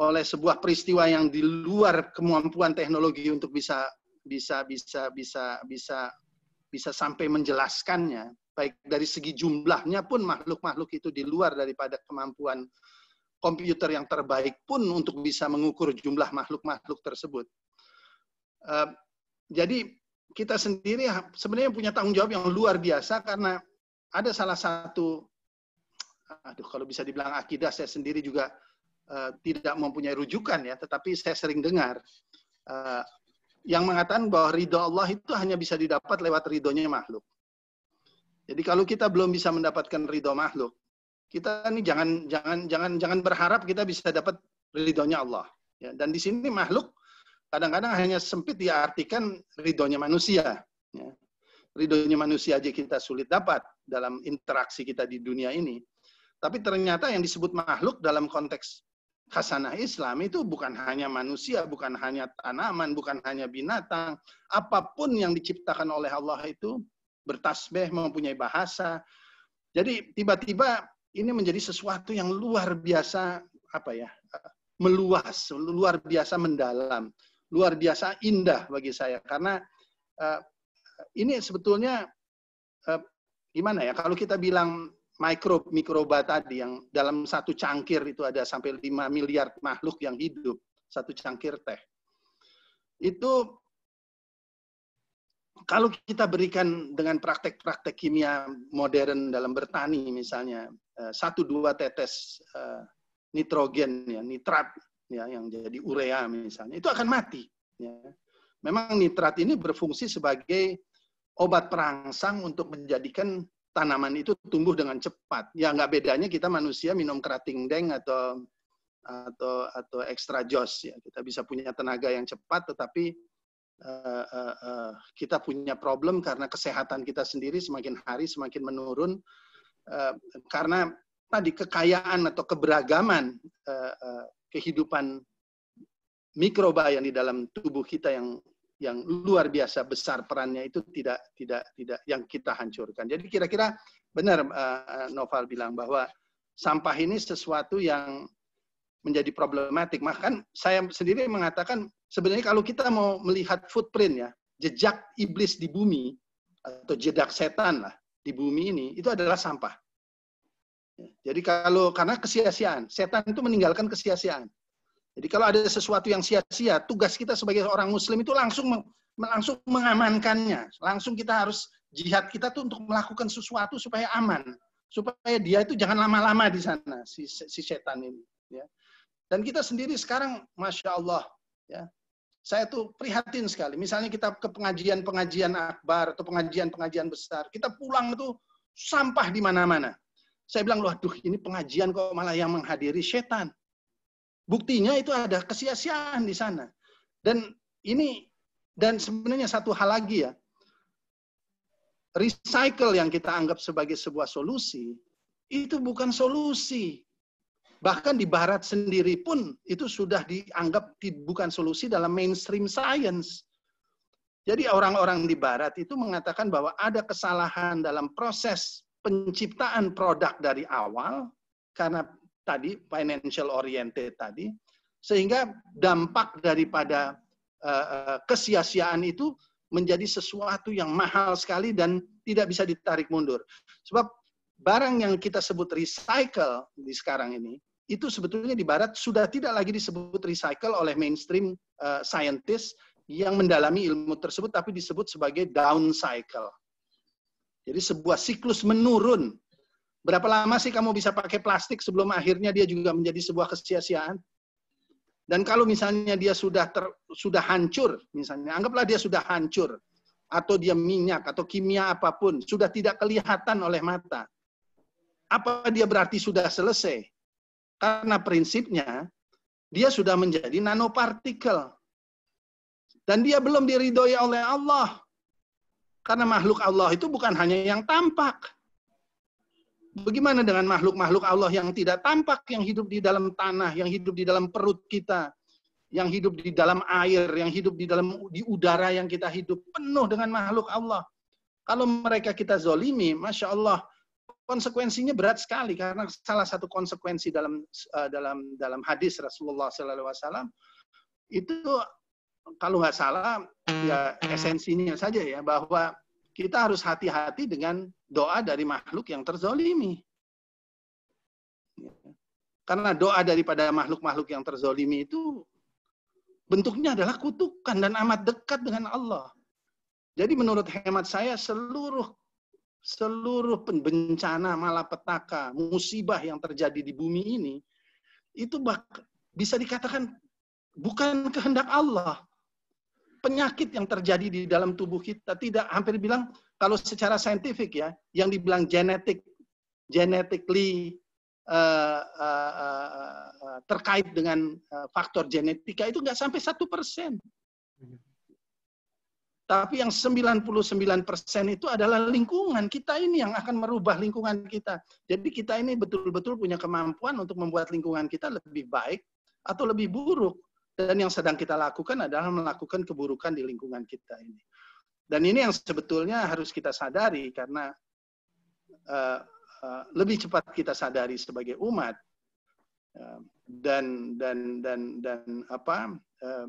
oleh sebuah peristiwa yang di luar kemampuan teknologi untuk bisa bisa bisa bisa bisa bisa sampai menjelaskannya. Baik dari segi jumlahnya pun makhluk-makhluk itu di luar daripada kemampuan komputer yang terbaik pun untuk bisa mengukur jumlah makhluk-makhluk tersebut. Uh, jadi kita sendiri sebenarnya punya tanggung jawab yang luar biasa karena ada salah satu, aduh kalau bisa dibilang akidah saya sendiri juga uh, tidak mempunyai rujukan ya, tetapi saya sering dengar ehm, yang mengatakan bahwa ridho Allah itu hanya bisa didapat lewat ridhonya makhluk. Jadi kalau kita belum bisa mendapatkan ridho makhluk, kita ini jangan jangan jangan jangan berharap kita bisa dapat ridhonya Allah. Ya, dan di sini makhluk kadang-kadang hanya sempit diartikan ridhonya manusia. Ya. Ridhonya manusia aja kita sulit dapat dalam interaksi kita di dunia ini. Tapi ternyata yang disebut makhluk dalam konteks Khasanah Islam itu bukan hanya manusia, bukan hanya tanaman, bukan hanya binatang. Apapun yang diciptakan oleh Allah itu bertasbih, mempunyai bahasa. Jadi tiba-tiba ini menjadi sesuatu yang luar biasa apa ya meluas, luar biasa mendalam, luar biasa indah bagi saya karena uh, ini sebetulnya uh, gimana ya kalau kita bilang mikro mikroba tadi yang dalam satu cangkir itu ada sampai 5 miliar makhluk yang hidup satu cangkir teh. Itu kalau kita berikan dengan praktek-praktek kimia modern dalam bertani misalnya eh, satu dua tetes eh, nitrogen ya nitrat ya yang jadi urea misalnya itu akan mati ya. Memang nitrat ini berfungsi sebagai obat perangsang untuk menjadikan tanaman itu tumbuh dengan cepat. Ya nggak bedanya kita manusia minum kerating deng atau atau atau ekstra jos ya. Kita bisa punya tenaga yang cepat tetapi uh, uh, uh, kita punya problem karena kesehatan kita sendiri semakin hari semakin menurun uh, karena tadi kekayaan atau keberagaman uh, uh, kehidupan mikroba yang di dalam tubuh kita yang yang luar biasa besar perannya itu tidak tidak tidak yang kita hancurkan. Jadi kira-kira benar uh, Noval bilang bahwa sampah ini sesuatu yang menjadi problematik. Bahkan saya sendiri mengatakan sebenarnya kalau kita mau melihat footprint ya, jejak iblis di bumi atau jejak setan lah di bumi ini itu adalah sampah. Ya, jadi kalau karena kesia-siaan, setan itu meninggalkan kesia-siaan. Jadi kalau ada sesuatu yang sia-sia, tugas kita sebagai orang muslim itu langsung langsung mengamankannya. Langsung kita harus jihad kita tuh untuk melakukan sesuatu supaya aman, supaya dia itu jangan lama-lama di sana si si setan ini, ya. Dan kita sendiri sekarang masya Allah, ya. Saya tuh prihatin sekali. Misalnya kita ke pengajian-pengajian akbar atau pengajian-pengajian besar, kita pulang itu sampah di mana-mana. Saya bilang, loh, aduh, ini pengajian kok malah yang menghadiri setan buktinya itu ada kesia-siaan di sana. Dan ini dan sebenarnya satu hal lagi ya. Recycle yang kita anggap sebagai sebuah solusi itu bukan solusi. Bahkan di barat sendiri pun itu sudah dianggap bukan solusi dalam mainstream science. Jadi orang-orang di barat itu mengatakan bahwa ada kesalahan dalam proses penciptaan produk dari awal karena tadi financial oriented tadi sehingga dampak daripada uh, kesia-siaan itu menjadi sesuatu yang mahal sekali dan tidak bisa ditarik mundur. Sebab barang yang kita sebut recycle di sekarang ini itu sebetulnya di barat sudah tidak lagi disebut recycle oleh mainstream uh, scientist yang mendalami ilmu tersebut tapi disebut sebagai downcycle. Jadi sebuah siklus menurun Berapa lama sih kamu bisa pakai plastik sebelum akhirnya dia juga menjadi sebuah kesia-siaan? Dan kalau misalnya dia sudah ter, sudah hancur, misalnya anggaplah dia sudah hancur atau dia minyak atau kimia apapun sudah tidak kelihatan oleh mata. Apa dia berarti sudah selesai? Karena prinsipnya dia sudah menjadi nanopartikel. Dan dia belum diridhoi oleh Allah. Karena makhluk Allah itu bukan hanya yang tampak. Bagaimana dengan makhluk-makhluk Allah yang tidak tampak, yang hidup di dalam tanah, yang hidup di dalam perut kita, yang hidup di dalam air, yang hidup di dalam di udara yang kita hidup penuh dengan makhluk Allah. Kalau mereka kita zolimi, masya Allah konsekuensinya berat sekali karena salah satu konsekuensi dalam eh, dalam dalam hadis Rasulullah SAW itu kalau nggak salah ya esensinya saja ya bahwa kita harus hati-hati dengan doa dari makhluk yang terzolimi. Karena doa daripada makhluk-makhluk yang terzolimi itu bentuknya adalah kutukan dan amat dekat dengan Allah. Jadi menurut hemat saya seluruh seluruh bencana, malapetaka, musibah yang terjadi di bumi ini itu bak bisa dikatakan bukan kehendak Allah, penyakit yang terjadi di dalam tubuh kita tidak hampir bilang kalau secara saintifik ya yang dibilang genetik genetically uh, uh, uh, terkait dengan uh, faktor genetika itu nggak sampai satu persen tapi yang 99% itu adalah lingkungan. Kita ini yang akan merubah lingkungan kita. Jadi kita ini betul-betul punya kemampuan untuk membuat lingkungan kita lebih baik atau lebih buruk. Dan yang sedang kita lakukan adalah melakukan keburukan di lingkungan kita ini. Dan ini yang sebetulnya harus kita sadari karena uh, uh, lebih cepat kita sadari sebagai umat uh, dan dan dan dan apa uh,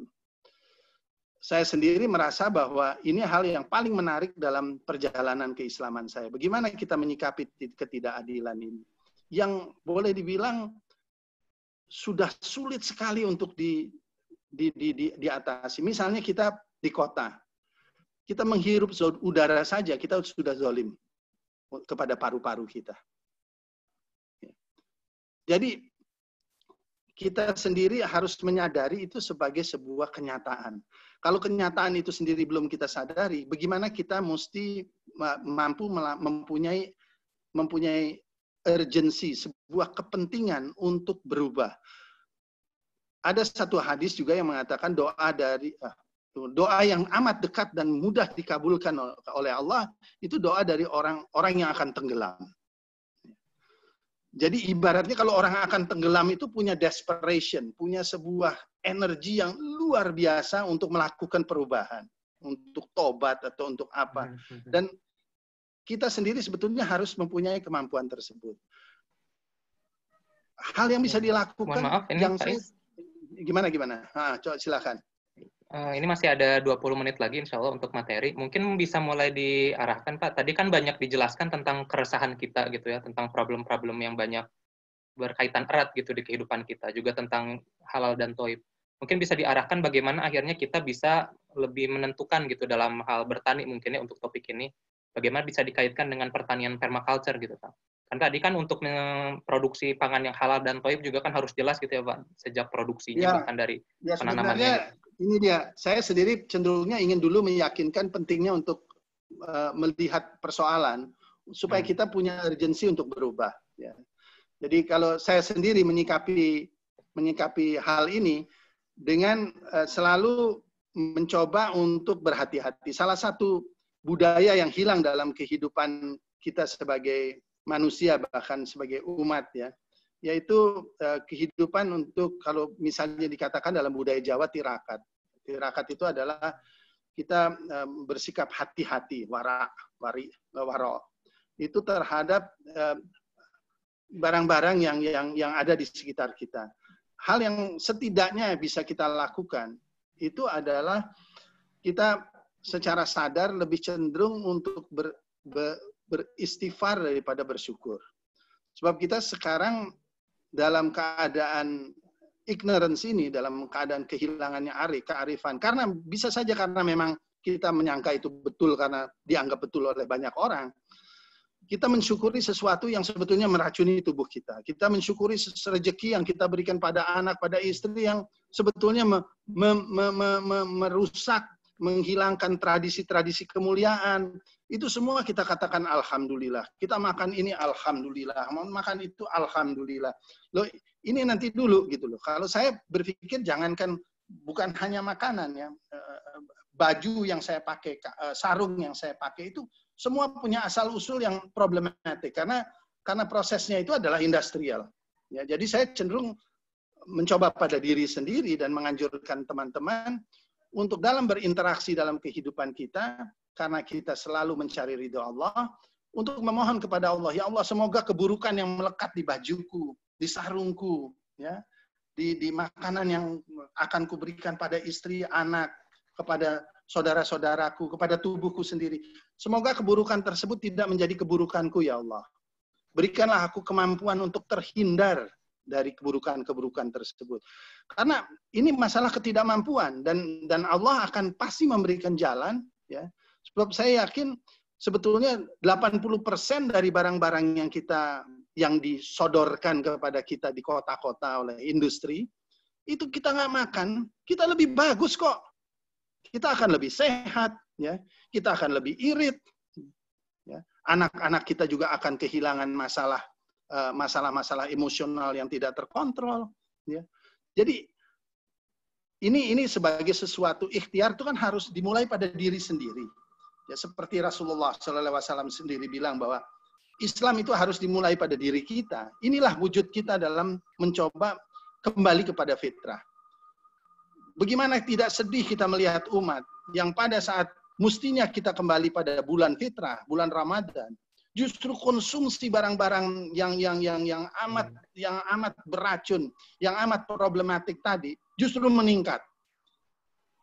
saya sendiri merasa bahwa ini hal yang paling menarik dalam perjalanan keislaman saya. Bagaimana kita menyikapi ketidakadilan ini? Yang boleh dibilang sudah sulit sekali untuk di, di, di, di, diatasi. Misalnya kita di kota, kita menghirup udara saja, kita sudah zolim kepada paru-paru kita. Jadi kita sendiri harus menyadari itu sebagai sebuah kenyataan. Kalau kenyataan itu sendiri belum kita sadari, bagaimana kita mesti mampu mempunyai mempunyai urgensi, sebuah kepentingan untuk berubah ada satu hadis juga yang mengatakan doa dari ah, doa yang amat dekat dan mudah dikabulkan oleh Allah itu doa dari orang-orang yang akan tenggelam. Jadi ibaratnya kalau orang akan tenggelam itu punya desperation, punya sebuah energi yang luar biasa untuk melakukan perubahan, untuk tobat atau untuk apa. Iya, dan kita sendiri sebetulnya harus mempunyai kemampuan tersebut. Hal yang bisa iya. dilakukan maaf, yang saya gimana gimana? Ah, coba silakan. Uh, ini masih ada 20 menit lagi insya Allah untuk materi. Mungkin bisa mulai diarahkan Pak. Tadi kan banyak dijelaskan tentang keresahan kita gitu ya, tentang problem-problem yang banyak berkaitan erat gitu di kehidupan kita. Juga tentang halal dan toib. Mungkin bisa diarahkan bagaimana akhirnya kita bisa lebih menentukan gitu dalam hal bertani mungkinnya untuk topik ini. Bagaimana bisa dikaitkan dengan pertanian permaculture gitu Pak kan tadi kan untuk produksi pangan yang halal dan toib juga kan harus jelas gitu ya Pak sejak produksinya ya, bahkan dari ya, penanamannya. Ini dia, saya sendiri cenderungnya ingin dulu meyakinkan pentingnya untuk uh, melihat persoalan supaya hmm. kita punya urgensi untuk berubah. Ya. Jadi kalau saya sendiri menyikapi menyikapi hal ini dengan uh, selalu mencoba untuk berhati-hati. Salah satu budaya yang hilang dalam kehidupan kita sebagai manusia bahkan sebagai umat ya yaitu eh, kehidupan untuk kalau misalnya dikatakan dalam budaya Jawa tirakat tirakat itu adalah kita eh, bersikap hati-hati wara wari eh, waro itu terhadap eh, barang-barang eh, yang yang yang ada di sekitar kita hal yang setidaknya bisa kita lakukan itu adalah kita secara sadar lebih cenderung untuk ber, ber, beristighfar daripada bersyukur. Sebab kita sekarang dalam keadaan ignorance ini, dalam keadaan kehilangannya arif, kearifan. Karena bisa saja karena memang kita menyangka itu betul karena dianggap betul oleh banyak orang. Kita mensyukuri sesuatu yang sebetulnya meracuni tubuh kita. Kita mensyukuri rezeki yang kita berikan pada anak, pada istri yang sebetulnya me, me, me, me, me, merusak menghilangkan tradisi-tradisi kemuliaan. Itu semua kita katakan alhamdulillah. Kita makan ini alhamdulillah, makan itu alhamdulillah. Loh, ini nanti dulu gitu loh. Kalau saya berpikir jangankan bukan hanya makanan ya, eh, baju yang saya pakai, eh, sarung yang saya pakai itu semua punya asal usul yang problematik karena karena prosesnya itu adalah industrial. Ya, jadi saya cenderung mencoba pada diri sendiri dan menganjurkan teman-teman untuk dalam berinteraksi dalam kehidupan kita, karena kita selalu mencari ridho Allah, untuk memohon kepada Allah, ya Allah semoga keburukan yang melekat di bajuku, di sarungku, ya, di, di makanan yang akan kuberikan pada istri, anak, kepada saudara-saudaraku, kepada tubuhku sendiri. Semoga keburukan tersebut tidak menjadi keburukanku ya Allah. Berikanlah aku kemampuan untuk terhindar dari keburukan-keburukan tersebut. Karena ini masalah ketidakmampuan dan dan Allah akan pasti memberikan jalan ya. Sebab saya yakin sebetulnya 80% dari barang-barang yang kita yang disodorkan kepada kita di kota-kota oleh industri itu kita nggak makan, kita lebih bagus kok. Kita akan lebih sehat, ya. Kita akan lebih irit, ya. Anak-anak kita juga akan kehilangan masalah Eh, masalah-masalah emosional yang tidak terkontrol. Ya. Jadi ini ini sebagai sesuatu ikhtiar itu kan harus dimulai pada diri sendiri. Ya, seperti Rasulullah SAW sendiri bilang bahwa Islam itu harus dimulai pada diri kita. Inilah wujud kita dalam mencoba kembali kepada fitrah. Bagaimana tidak sedih kita melihat umat yang pada saat mestinya kita kembali pada bulan fitrah, bulan Ramadan, justru konsumsi barang-barang yang yang yang yang amat hmm. yang amat beracun, yang amat problematik tadi justru meningkat.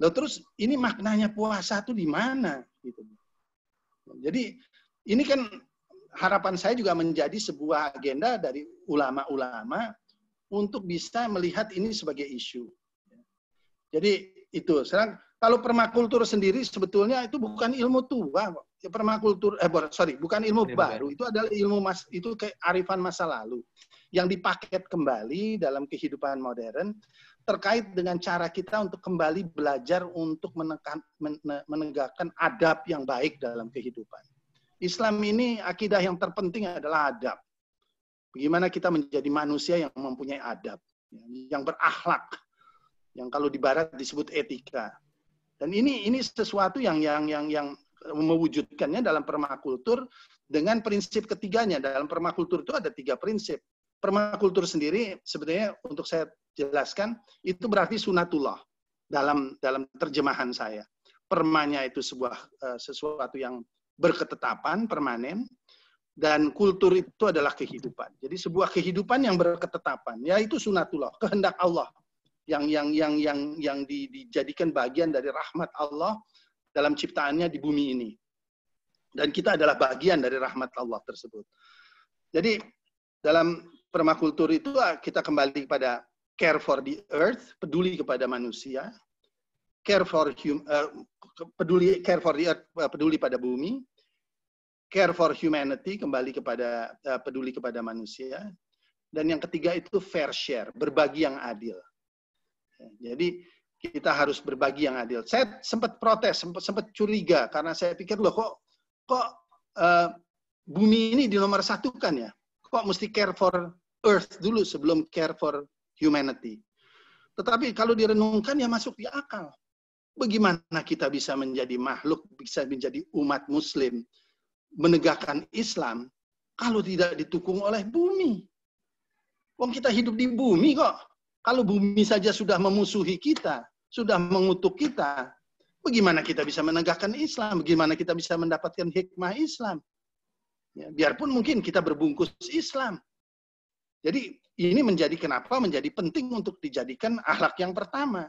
Lalu terus ini maknanya puasa itu di mana gitu. Jadi ini kan harapan saya juga menjadi sebuah agenda dari ulama-ulama untuk bisa melihat ini sebagai isu. Jadi itu. Sekarang kalau permakultur sendiri sebetulnya itu bukan ilmu tua kok permakultur eh sorry bukan ilmu ini baru itu adalah ilmu mas itu kayak arifan masa lalu yang dipaket kembali dalam kehidupan modern terkait dengan cara kita untuk kembali belajar untuk menekan, menegakkan adab yang baik dalam kehidupan. Islam ini akidah yang terpenting adalah adab. Bagaimana kita menjadi manusia yang mempunyai adab, yang berakhlak, yang kalau di barat disebut etika. Dan ini ini sesuatu yang yang yang yang mewujudkannya dalam permakultur dengan prinsip ketiganya. Dalam permakultur itu ada tiga prinsip. Permakultur sendiri sebenarnya untuk saya jelaskan itu berarti sunatullah dalam dalam terjemahan saya. Permanya itu sebuah eh, sesuatu yang berketetapan permanen dan kultur itu adalah kehidupan. Jadi sebuah kehidupan yang berketetapan yaitu sunatullah, kehendak Allah yang yang yang yang yang dijadikan bagian dari rahmat Allah dalam ciptaannya di bumi ini. Dan kita adalah bagian dari rahmat Allah tersebut. Jadi dalam permakultur itu ah, kita kembali kepada care for the earth, peduli kepada manusia, care for hum, uh, peduli care for the earth, eh, peduli pada bumi, care for humanity kembali kepada uh, peduli kepada manusia, dan yang ketiga itu fair share, berbagi yang adil. Jadi kita harus berbagi yang adil. Saya sempat protes, sempat sempat curiga karena saya pikir loh kok kok uh, bumi ini di nomor satu kan ya? Kok mesti care for earth dulu sebelum care for humanity? Tetapi kalau direnungkan ya masuk di akal. Bagaimana kita bisa menjadi makhluk, bisa menjadi umat muslim, menegakkan Islam kalau tidak ditukung oleh bumi? Wong kita hidup di bumi kok kalau bumi saja sudah memusuhi kita, sudah mengutuk kita, bagaimana kita bisa menegakkan Islam? Bagaimana kita bisa mendapatkan hikmah Islam? Ya, biarpun mungkin kita berbungkus Islam. Jadi ini menjadi kenapa menjadi penting untuk dijadikan ahlak yang pertama.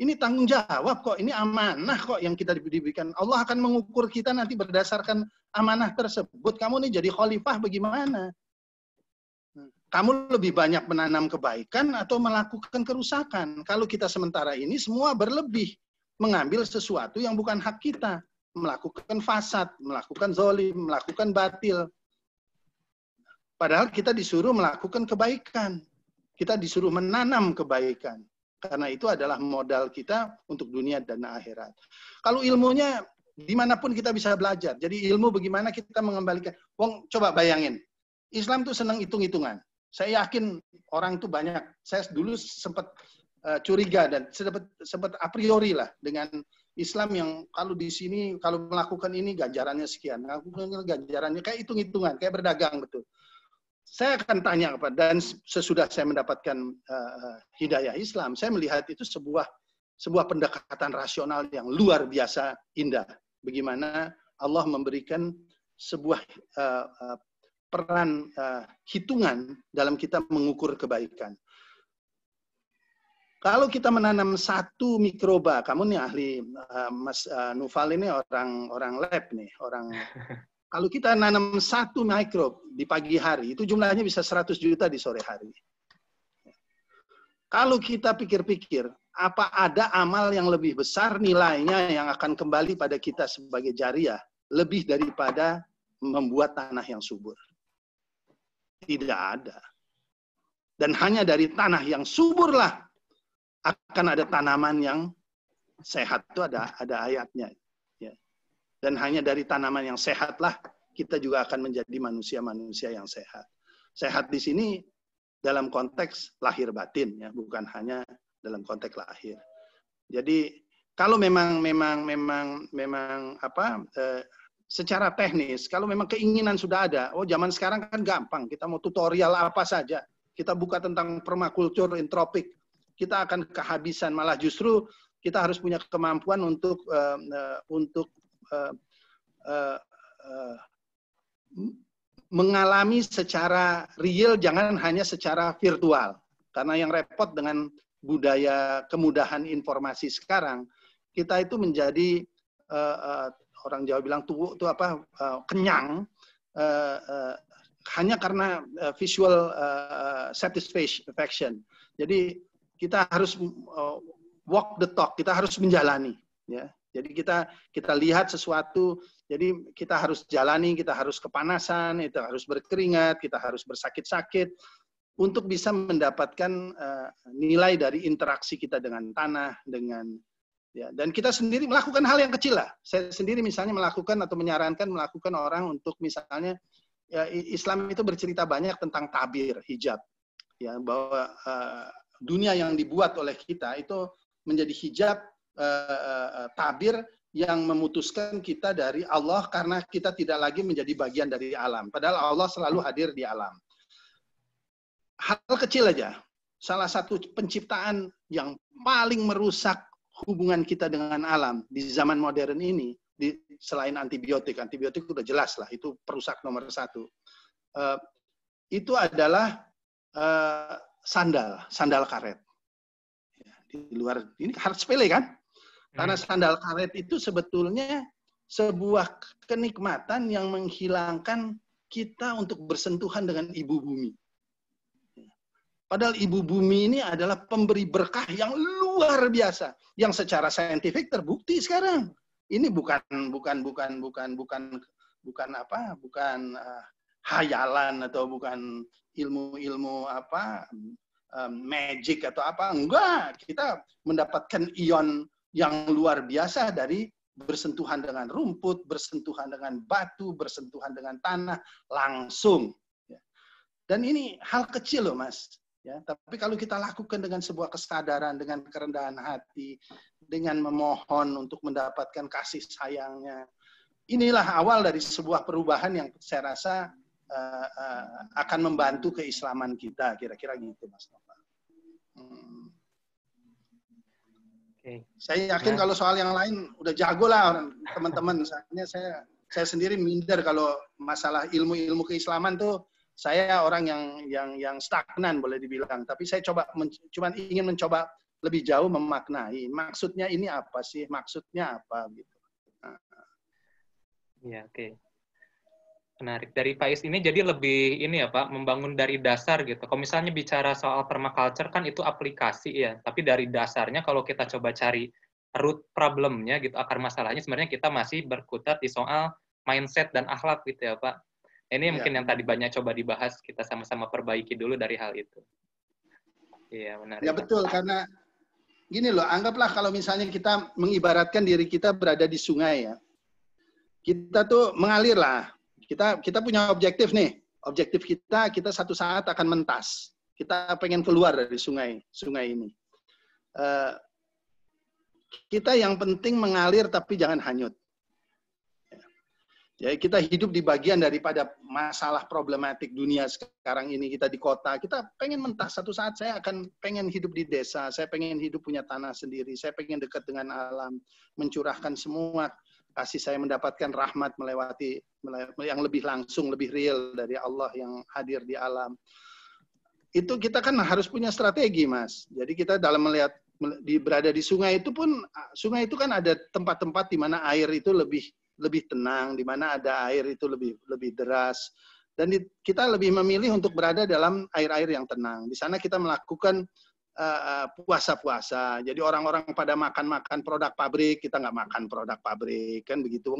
Ini tanggung jawab kok, ini amanah kok yang kita diberikan. Allah akan mengukur kita nanti berdasarkan amanah tersebut. Kamu nih jadi khalifah bagaimana? kamu lebih banyak menanam kebaikan atau melakukan kerusakan. Kalau kita sementara ini semua berlebih mengambil sesuatu yang bukan hak kita, melakukan fasad, melakukan zolim, melakukan batil. Padahal kita disuruh melakukan kebaikan. Kita disuruh menanam kebaikan. Karena itu adalah modal kita untuk dunia dan akhirat. Kalau ilmunya dimanapun kita bisa belajar. Jadi ilmu bagaimana kita mengembalikan. Wong coba bayangin. Islam tuh senang hitung-hitungan saya yakin orang itu banyak. Saya dulu sempat eh, curiga dan sempat sempat a priori lah dengan Islam yang kalau di sini kalau melakukan ini ganjarannya sekian, melakukan ganjarannya kayak hitung-hitungan, kayak berdagang betul. Saya akan tanya kepada dan sesudah saya mendapatkan uh, hidayah Islam, saya melihat itu sebuah sebuah pendekatan rasional yang luar biasa indah. Bagaimana Allah memberikan sebuah uh, peran uh, hitungan dalam kita mengukur kebaikan. Kalau kita menanam satu mikroba, kamu nih ahli uh, Mas uh, eh, Nufal ini orang orang lab nih, orang kalau kita nanam satu mikrob di pagi hari, itu jumlahnya bisa 100 juta di sore hari. Kalau kita pikir-pikir, apa ada amal yang lebih besar nilainya yang akan kembali pada kita sebagai jariah lebih daripada membuat tanah yang subur. Tidak ada. Dan hanya dari tanah yang suburlah akan ada tanaman yang sehat. Itu ada ada ayatnya. Ya. Dan hanya dari tanaman yang sehatlah kita juga akan menjadi manusia-manusia yang sehat. Sehat di sini dalam konteks lahir batin ya, bukan hanya dalam konteks lahir. Jadi kalau memang memang memang memang apa eh, secara teknis. Kalau memang keinginan sudah ada, oh zaman sekarang kan gampang, kita mau tutorial apa saja, kita buka tentang permakultur entropik, kita akan kehabisan. Malah justru kita harus punya kemampuan untuk uh, uh, untuk uh, uh, mengalami secara real, jangan hanya secara virtual. Karena yang repot dengan budaya kemudahan informasi sekarang, kita itu menjadi uh, uh, orang Jawa bilang tuwuk itu apa uh, kenyang uh, uh, hanya karena uh, visual uh, satisfaction. Jadi kita harus uh, walk the talk, kita harus menjalani ya. Jadi kita kita lihat sesuatu, jadi kita harus jalani, kita harus kepanasan, kita harus berkeringat, kita harus bersakit-sakit untuk bisa mendapatkan uh, nilai dari interaksi kita dengan tanah, dengan Ya, dan kita sendiri melakukan hal yang kecil lah. Saya sendiri misalnya melakukan atau menyarankan melakukan orang untuk misalnya ya, Islam itu bercerita banyak tentang tabir hijab, ya bahwa uh, dunia yang dibuat oleh kita itu menjadi hijab uh, tabir yang memutuskan kita dari Allah karena kita tidak lagi menjadi bagian dari alam. Padahal Allah selalu hadir di alam. Hal kecil aja. Salah satu penciptaan yang paling merusak hubungan kita dengan alam di zaman modern ini, di, selain antibiotik, antibiotik sudah jelas lah, itu perusak nomor satu. Uh, itu adalah uh, sandal, sandal karet. Ya, di luar, ini harus sepele kan? Hmm. Karena sandal karet itu sebetulnya sebuah kenikmatan yang menghilangkan kita untuk bersentuhan dengan ibu bumi. Padahal ibu bumi ini adalah pemberi berkah yang luar biasa, yang secara saintifik terbukti sekarang. Ini bukan bukan bukan bukan bukan bukan apa? Bukan uh, hayalan atau bukan ilmu-ilmu apa um, magic atau apa? Enggak, kita mendapatkan ion yang luar biasa dari bersentuhan dengan rumput, bersentuhan dengan batu, bersentuhan dengan tanah langsung. Ya. Dan ini hal kecil loh mas. Ya, tapi kalau kita lakukan dengan sebuah kesadaran, dengan kerendahan hati, dengan memohon untuk mendapatkan kasih sayangnya, inilah awal dari sebuah perubahan yang saya rasa uh, uh, akan membantu keislaman kita, kira-kira gitu, Mas Nova. Hmm. Okay. Saya yakin ya. kalau soal yang lain udah jago lah teman-teman. Soalnya saya saya sendiri minder kalau masalah ilmu-ilmu keislaman tuh saya orang yang yang yang stagnan boleh dibilang tapi saya coba men, cuman ingin mencoba lebih jauh memaknai maksudnya ini apa sih maksudnya apa gitu ya oke okay. menarik dari Faiz ini jadi lebih ini ya Pak membangun dari dasar gitu kalau misalnya bicara soal permaculture kan itu aplikasi ya tapi dari dasarnya kalau kita coba cari root problemnya gitu akar masalahnya sebenarnya kita masih berkutat di soal mindset dan akhlak gitu ya Pak ini yeah. mungkin yang tadi banyak coba dibahas, kita sama-sama perbaiki dulu dari hal itu. Iya, benar. Ya betul, karena gini loh, anggaplah kalau misalnya kita mengibaratkan diri kita berada di sungai ya. Kita tuh mengalir lah. Kita kita punya objektif nih. Objektif kita, kita satu saat akan mentas. Kita pengen keluar dari sungai sungai ini. Uh, kita yang penting mengalir tapi jangan hanyut. Ya, kita hidup di bagian daripada masalah problematik dunia sekarang ini. Kita di kota, kita pengen mentah satu saat saya akan pengen hidup di desa, saya pengen hidup punya tanah sendiri, saya pengen dekat dengan alam, mencurahkan semua kasih saya mendapatkan rahmat melewati yang lebih langsung, lebih real dari Allah yang hadir di alam. Itu kita kan harus punya strategi, Mas. Jadi kita dalam melihat di berada di sungai itu pun sungai itu kan ada tempat-tempat di mana air itu lebih lebih tenang, di mana ada air itu lebih lebih deras. Dan di, kita lebih memilih untuk berada dalam air-air yang tenang. Di sana kita melakukan eh, eh, puasa-puasa. Uh, Jadi orang-orang pada makan-makan produk pabrik, kita nggak makan produk pabrik, kan begitu.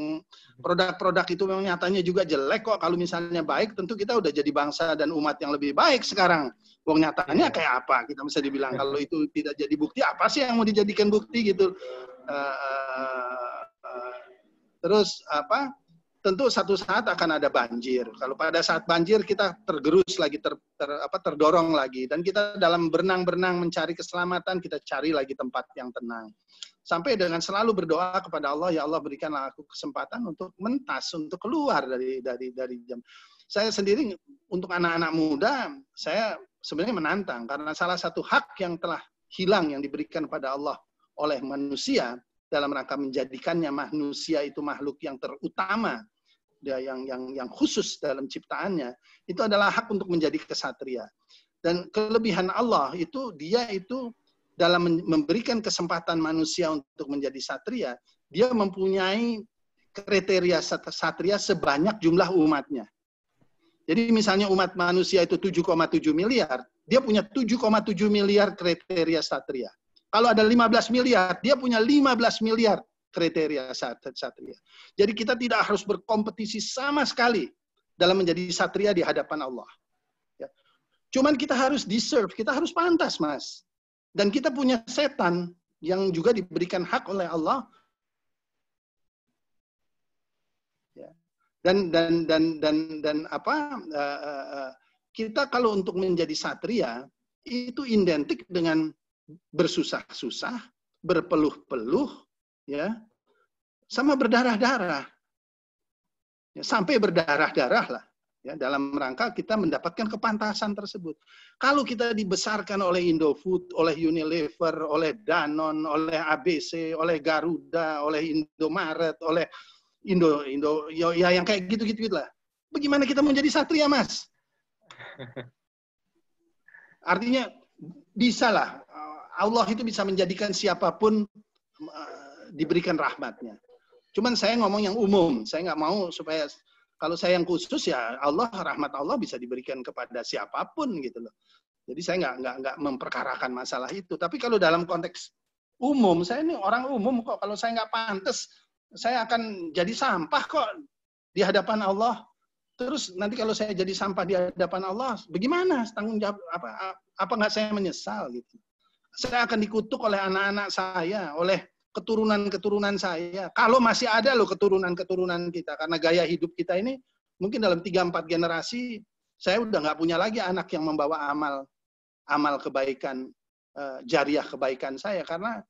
Produk-produk itu memang nyatanya juga jelek kok. Kalau misalnya baik, tentu kita udah jadi bangsa dan umat yang lebih baik sekarang. Wong nyatanya kayak apa? Kita bisa dibilang kalau itu tidak jadi bukti, apa sih yang mau dijadikan bukti gitu? Uh, Terus apa? Tentu satu saat akan ada banjir. Kalau pada saat banjir kita tergerus lagi, ter, ter, apa, terdorong lagi, dan kita dalam berenang-berenang mencari keselamatan, kita cari lagi tempat yang tenang. Sampai dengan selalu berdoa kepada Allah, ya Allah berikanlah aku kesempatan untuk mentas, untuk keluar dari dari dari jam. Saya sendiri untuk anak-anak muda, saya sebenarnya menantang karena salah satu hak yang telah hilang yang diberikan pada Allah oleh manusia dalam rangka menjadikannya manusia itu makhluk yang terutama yang yang yang khusus dalam ciptaannya itu adalah hak untuk menjadi kesatria dan kelebihan Allah itu dia itu dalam memberikan kesempatan manusia untuk menjadi satria dia mempunyai kriteria satria sebanyak jumlah umatnya jadi misalnya umat manusia itu 7,7 miliar dia punya 7,7 miliar kriteria satria kalau ada 15 miliar, dia punya 15 miliar kriteria satria. Jadi kita tidak harus berkompetisi sama sekali dalam menjadi satria di hadapan Allah. Ya. Cuman kita harus deserve, kita harus pantas, Mas. Dan kita punya setan yang juga diberikan hak oleh Allah. Ya. Dan dan dan dan dan apa? Uh, uh, kita kalau untuk menjadi satria itu identik dengan bersusah-susah, berpeluh-peluh, ya, sama berdarah-darah, ya, sampai berdarah-darah lah. Ya, dalam rangka kita mendapatkan kepantasan tersebut. Kalau kita dibesarkan oleh Indofood, oleh Unilever, oleh Danone, oleh ABC, oleh Garuda, oleh Indomaret, oleh Indo Indo ya, ya yang kayak gitu-gitu lah. Bagaimana kita menjadi satria, Mas? Artinya bisa lah Allah itu bisa menjadikan siapapun eh, diberikan rahmatnya. Cuman saya ngomong yang umum, saya nggak mau supaya kalau saya yang khusus ya Allah rahmat Allah bisa diberikan kepada siapapun gitu loh. Jadi saya nggak nggak nggak memperkarakan masalah itu. Tapi kalau dalam konteks umum, saya ini orang umum kok. Kalau saya nggak pantas, saya akan jadi sampah kok di hadapan Allah. Terus nanti kalau saya jadi sampah di hadapan Allah, bagaimana tanggung jawab apa apa nggak saya menyesal gitu? saya akan dikutuk oleh anak-anak saya, oleh keturunan-keturunan saya. Kalau masih ada loh keturunan-keturunan kita, karena gaya hidup kita ini mungkin dalam 3 empat generasi, saya udah nggak punya lagi anak yang membawa amal, amal kebaikan, eh, jariah kebaikan saya, karena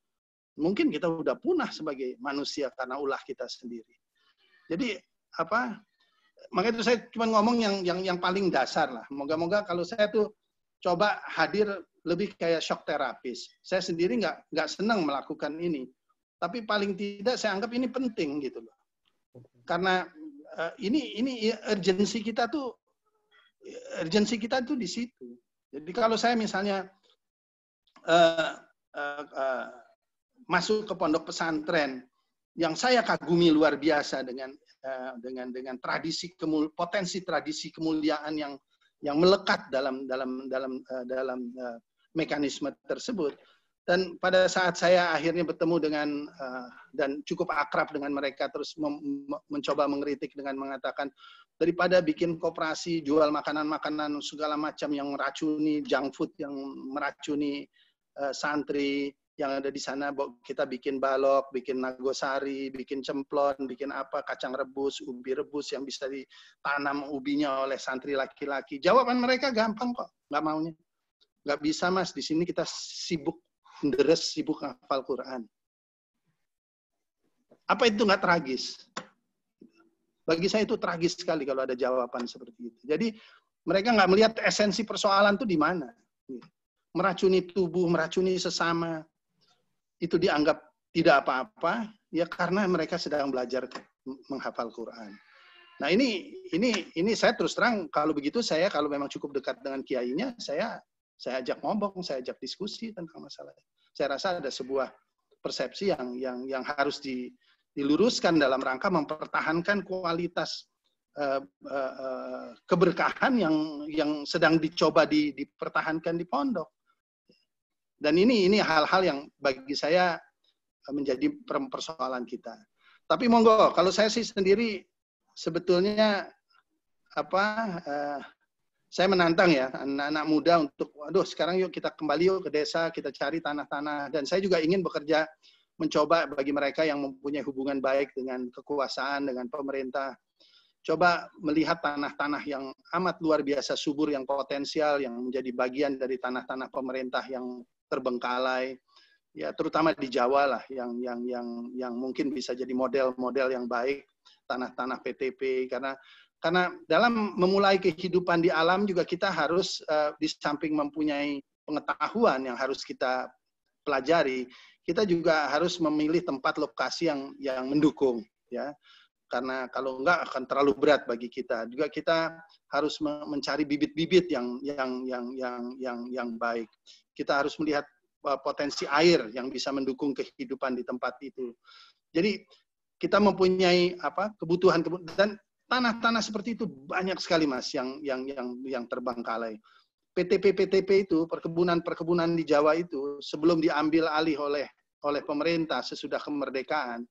mungkin kita udah punah sebagai manusia karena ulah kita sendiri. Jadi apa? Maka itu saya cuma ngomong yang yang yang paling dasar lah. Moga-moga kalau saya tuh coba hadir lebih kayak shock terapis. Saya sendiri nggak nggak senang melakukan ini, tapi paling tidak saya anggap ini penting gitu loh. Karena uh, ini ini urgensi kita tuh urgensi kita tuh di situ. Jadi kalau saya misalnya uh, uh, uh, masuk ke pondok pesantren yang saya kagumi luar biasa dengan uh, dengan dengan tradisi kemul potensi tradisi kemuliaan yang yang melekat dalam dalam dalam uh, dalam uh, mekanisme tersebut. Dan pada saat saya akhirnya bertemu dengan uh, dan cukup akrab dengan mereka, terus mencoba mengkritik dengan mengatakan daripada bikin kooperasi jual makanan-makanan segala macam yang meracuni, junk food yang meracuni uh, santri yang ada di sana, kita bikin balok, bikin nagosari, bikin cemplon, bikin apa kacang rebus, ubi rebus yang bisa ditanam ubinya oleh santri laki-laki. Jawaban mereka gampang kok, nggak maunya nggak bisa mas di sini kita sibuk deres sibuk hafal Quran apa itu nggak tragis bagi saya itu tragis sekali kalau ada jawaban seperti itu jadi mereka nggak melihat esensi persoalan itu di mana meracuni tubuh meracuni sesama itu dianggap tidak apa-apa ya karena mereka sedang belajar menghafal Quran Nah ini ini ini saya terus terang kalau begitu saya kalau memang cukup dekat dengan kiainya saya saya ajak ngomong, saya ajak diskusi tentang masalah. Saya rasa ada sebuah persepsi yang yang yang harus di, diluruskan dalam rangka mempertahankan kualitas uh, uh, uh, keberkahan yang yang sedang dicoba di, dipertahankan di pondok. Dan ini ini hal-hal yang bagi saya menjadi persoalan kita. Tapi monggo, kalau saya sih sendiri sebetulnya apa uh, saya menantang ya anak-anak muda untuk, aduh sekarang yuk kita kembali yuk ke desa, kita cari tanah-tanah. Dan saya juga ingin bekerja mencoba bagi mereka yang mempunyai hubungan baik dengan kekuasaan, dengan pemerintah. Coba melihat tanah-tanah yang amat luar biasa subur, yang potensial, yang menjadi bagian dari tanah-tanah pemerintah yang terbengkalai. Ya, terutama di Jawa lah, yang yang yang yang mungkin bisa jadi model-model yang baik tanah-tanah PTP karena karena dalam memulai kehidupan di alam juga kita harus uh, di samping mempunyai pengetahuan yang harus kita pelajari, kita juga harus memilih tempat lokasi yang yang mendukung ya. Karena kalau enggak akan terlalu berat bagi kita. Juga kita harus mencari bibit-bibit yang yang yang yang yang yang baik. Kita harus melihat eh, potensi air yang bisa mendukung kehidupan di tempat itu. Jadi kita mempunyai apa kebutuhan dan tanah-tanah seperti itu banyak sekali mas yang yang yang yang terbangkalai. PTP PTP itu perkebunan-perkebunan di Jawa itu sebelum diambil alih oleh oleh pemerintah sesudah kemerdekaan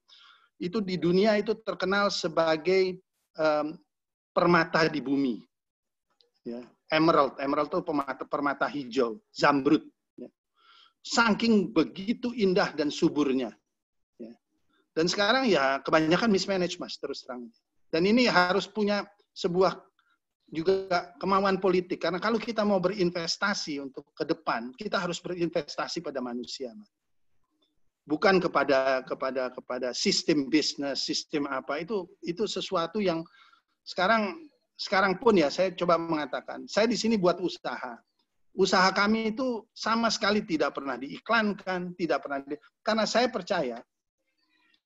itu di dunia itu terkenal sebagai um, permata di bumi. Ya, emerald, emerald itu permata, permata hijau, zamrud. Ya. Saking begitu indah dan suburnya. Ya. Dan sekarang ya kebanyakan mismanage mas terus terang. Dan ini harus punya sebuah juga kemauan politik. Karena kalau kita mau berinvestasi untuk ke depan, kita harus berinvestasi pada manusia. Bukan kepada kepada kepada sistem bisnis, sistem apa itu itu sesuatu yang sekarang sekarang pun ya saya coba mengatakan, saya di sini buat usaha. Usaha kami itu sama sekali tidak pernah diiklankan, tidak pernah di, karena saya percaya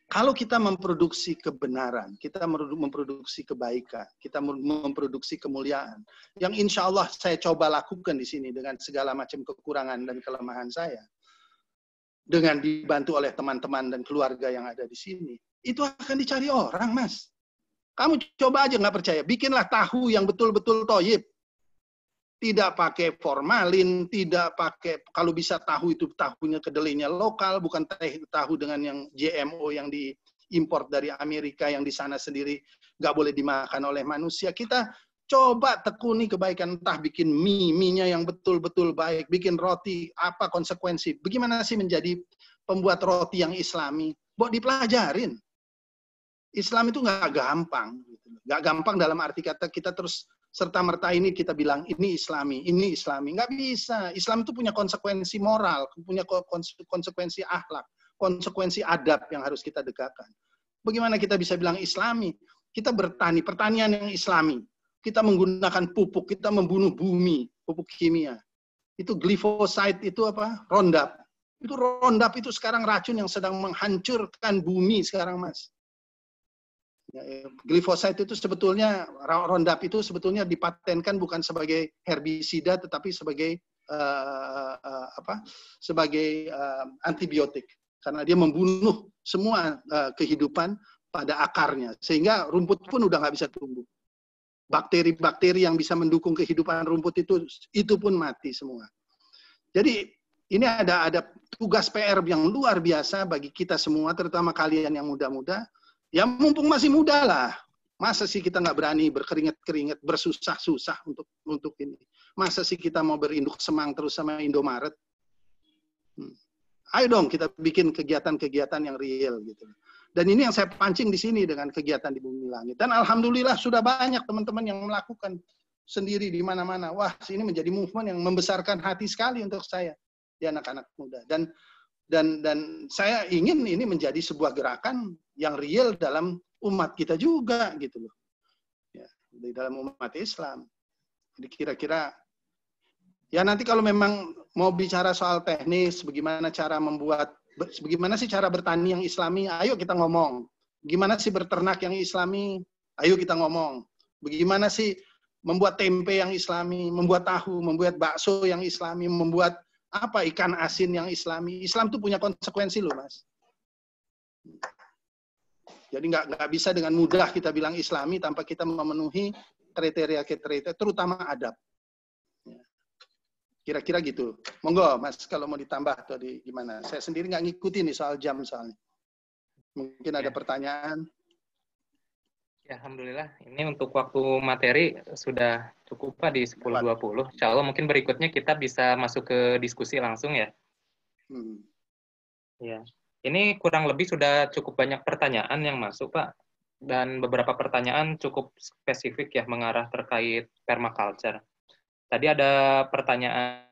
kalau kita memproduksi kebenaran, kita memproduksi kebaikan, kita memproduksi kemuliaan, yang insya Allah saya coba lakukan di sini dengan segala macam kekurangan dan kelemahan saya, dengan dibantu oleh teman-teman dan keluarga yang ada di sini, itu akan dicari orang, Mas. Kamu coba aja nggak percaya, bikinlah tahu yang betul-betul toyib tidak pakai formalin, tidak pakai kalau bisa tahu itu tahunya kedelainya lokal, bukan teh tahu dengan yang GMO yang diimpor dari Amerika yang di sana sendiri nggak boleh dimakan oleh manusia. Kita coba tekuni kebaikan entah bikin mie, mie yang betul-betul baik, bikin roti, apa konsekuensi? Bagaimana sih menjadi pembuat roti yang islami? Buat dipelajarin. Islam itu nggak gampang, gitu. nggak gampang dalam arti kata kita terus serta merta ini kita bilang ini Islami, ini Islami. Nggak bisa. Islam itu punya konsekuensi moral, punya konsekuensi akhlak, konsekuensi adab yang harus kita dekatkan. Bagaimana kita bisa bilang Islami? Kita bertani, pertanian yang Islami. Kita menggunakan pupuk, kita membunuh bumi, pupuk kimia. Itu glifosat itu apa? Rondap. Itu rondap itu sekarang racun yang sedang menghancurkan bumi sekarang, Mas. Glifosat itu sebetulnya Roundup itu sebetulnya dipatenkan bukan sebagai herbisida tetapi sebagai uh, uh, apa? sebagai uh, antibiotik karena dia membunuh semua uh, kehidupan pada akarnya sehingga rumput pun udah nggak bisa tumbuh. Bakteri-bakteri yang bisa mendukung kehidupan rumput itu itu pun mati semua. Jadi ini ada ada tugas PR yang luar biasa bagi kita semua, terutama kalian yang muda-muda, Ya mumpung masih muda lah. Masa sih kita nggak berani berkeringat-keringat, bersusah-susah untuk untuk ini. Masa sih kita mau berinduk semang terus sama Indomaret? Hmm. Ayo dong kita bikin kegiatan-kegiatan yang real gitu. Dan ini yang saya pancing di sini dengan kegiatan di Bumi Langit. Dan alhamdulillah sudah banyak teman-teman yang melakukan sendiri di mana-mana. Wah, ini menjadi movement yang membesarkan hati sekali untuk saya di anak-anak muda. Dan dan dan saya ingin ini menjadi sebuah gerakan yang real dalam umat kita juga gitu loh. Ya, di dalam umat Islam. Jadi kira-kira ya nanti kalau memang mau bicara soal teknis bagaimana cara membuat bagaimana sih cara bertani yang islami? Ayo kita ngomong. Gimana sih berternak yang islami? Ayo kita ngomong. Bagaimana sih membuat tempe yang islami, membuat tahu, membuat bakso yang islami, membuat apa ikan asin yang islami. Islam tuh punya konsekuensi loh, Mas. Jadi nggak nggak bisa dengan mudah kita bilang Islami tanpa kita memenuhi kriteria-kriteria, terutama adab. Ya. Kira-kira gitu. Monggo, Mas, kalau mau ditambah atau di gimana? Saya sendiri nggak ngikutin nih soal jam soalnya. Mungkin ada ya. pertanyaan. Ya, Alhamdulillah. Ini untuk waktu materi sudah cukup Pak di 10.20. Insya Allah mungkin berikutnya kita bisa masuk ke diskusi langsung ya. Hmm. Ya. Ini kurang lebih sudah cukup banyak pertanyaan yang masuk, Pak. Dan beberapa pertanyaan cukup spesifik ya mengarah terkait permaculture. Tadi ada pertanyaan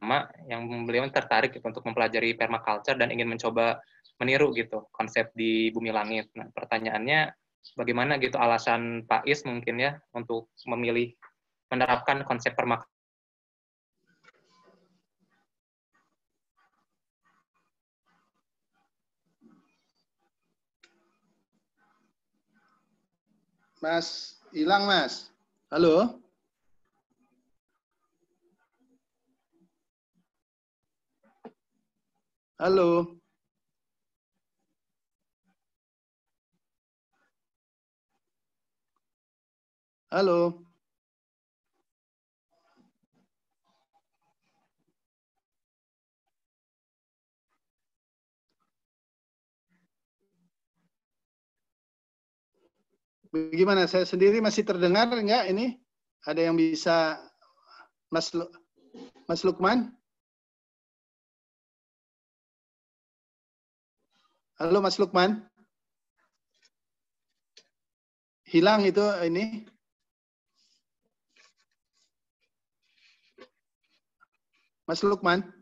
Mak yang beliau tertarik gitu untuk mempelajari permaculture dan ingin mencoba meniru gitu konsep di bumi langit. Nah, pertanyaannya bagaimana gitu alasan Pak Is mungkin ya untuk memilih menerapkan konsep permaculture Mas, hilang Mas. Halo? Halo? Halo? Bagaimana saya sendiri masih terdengar enggak ini? Ada yang bisa Mas Lu, Mas Lukman? Halo Mas Lukman? Hilang itu ini? Mas Lukman?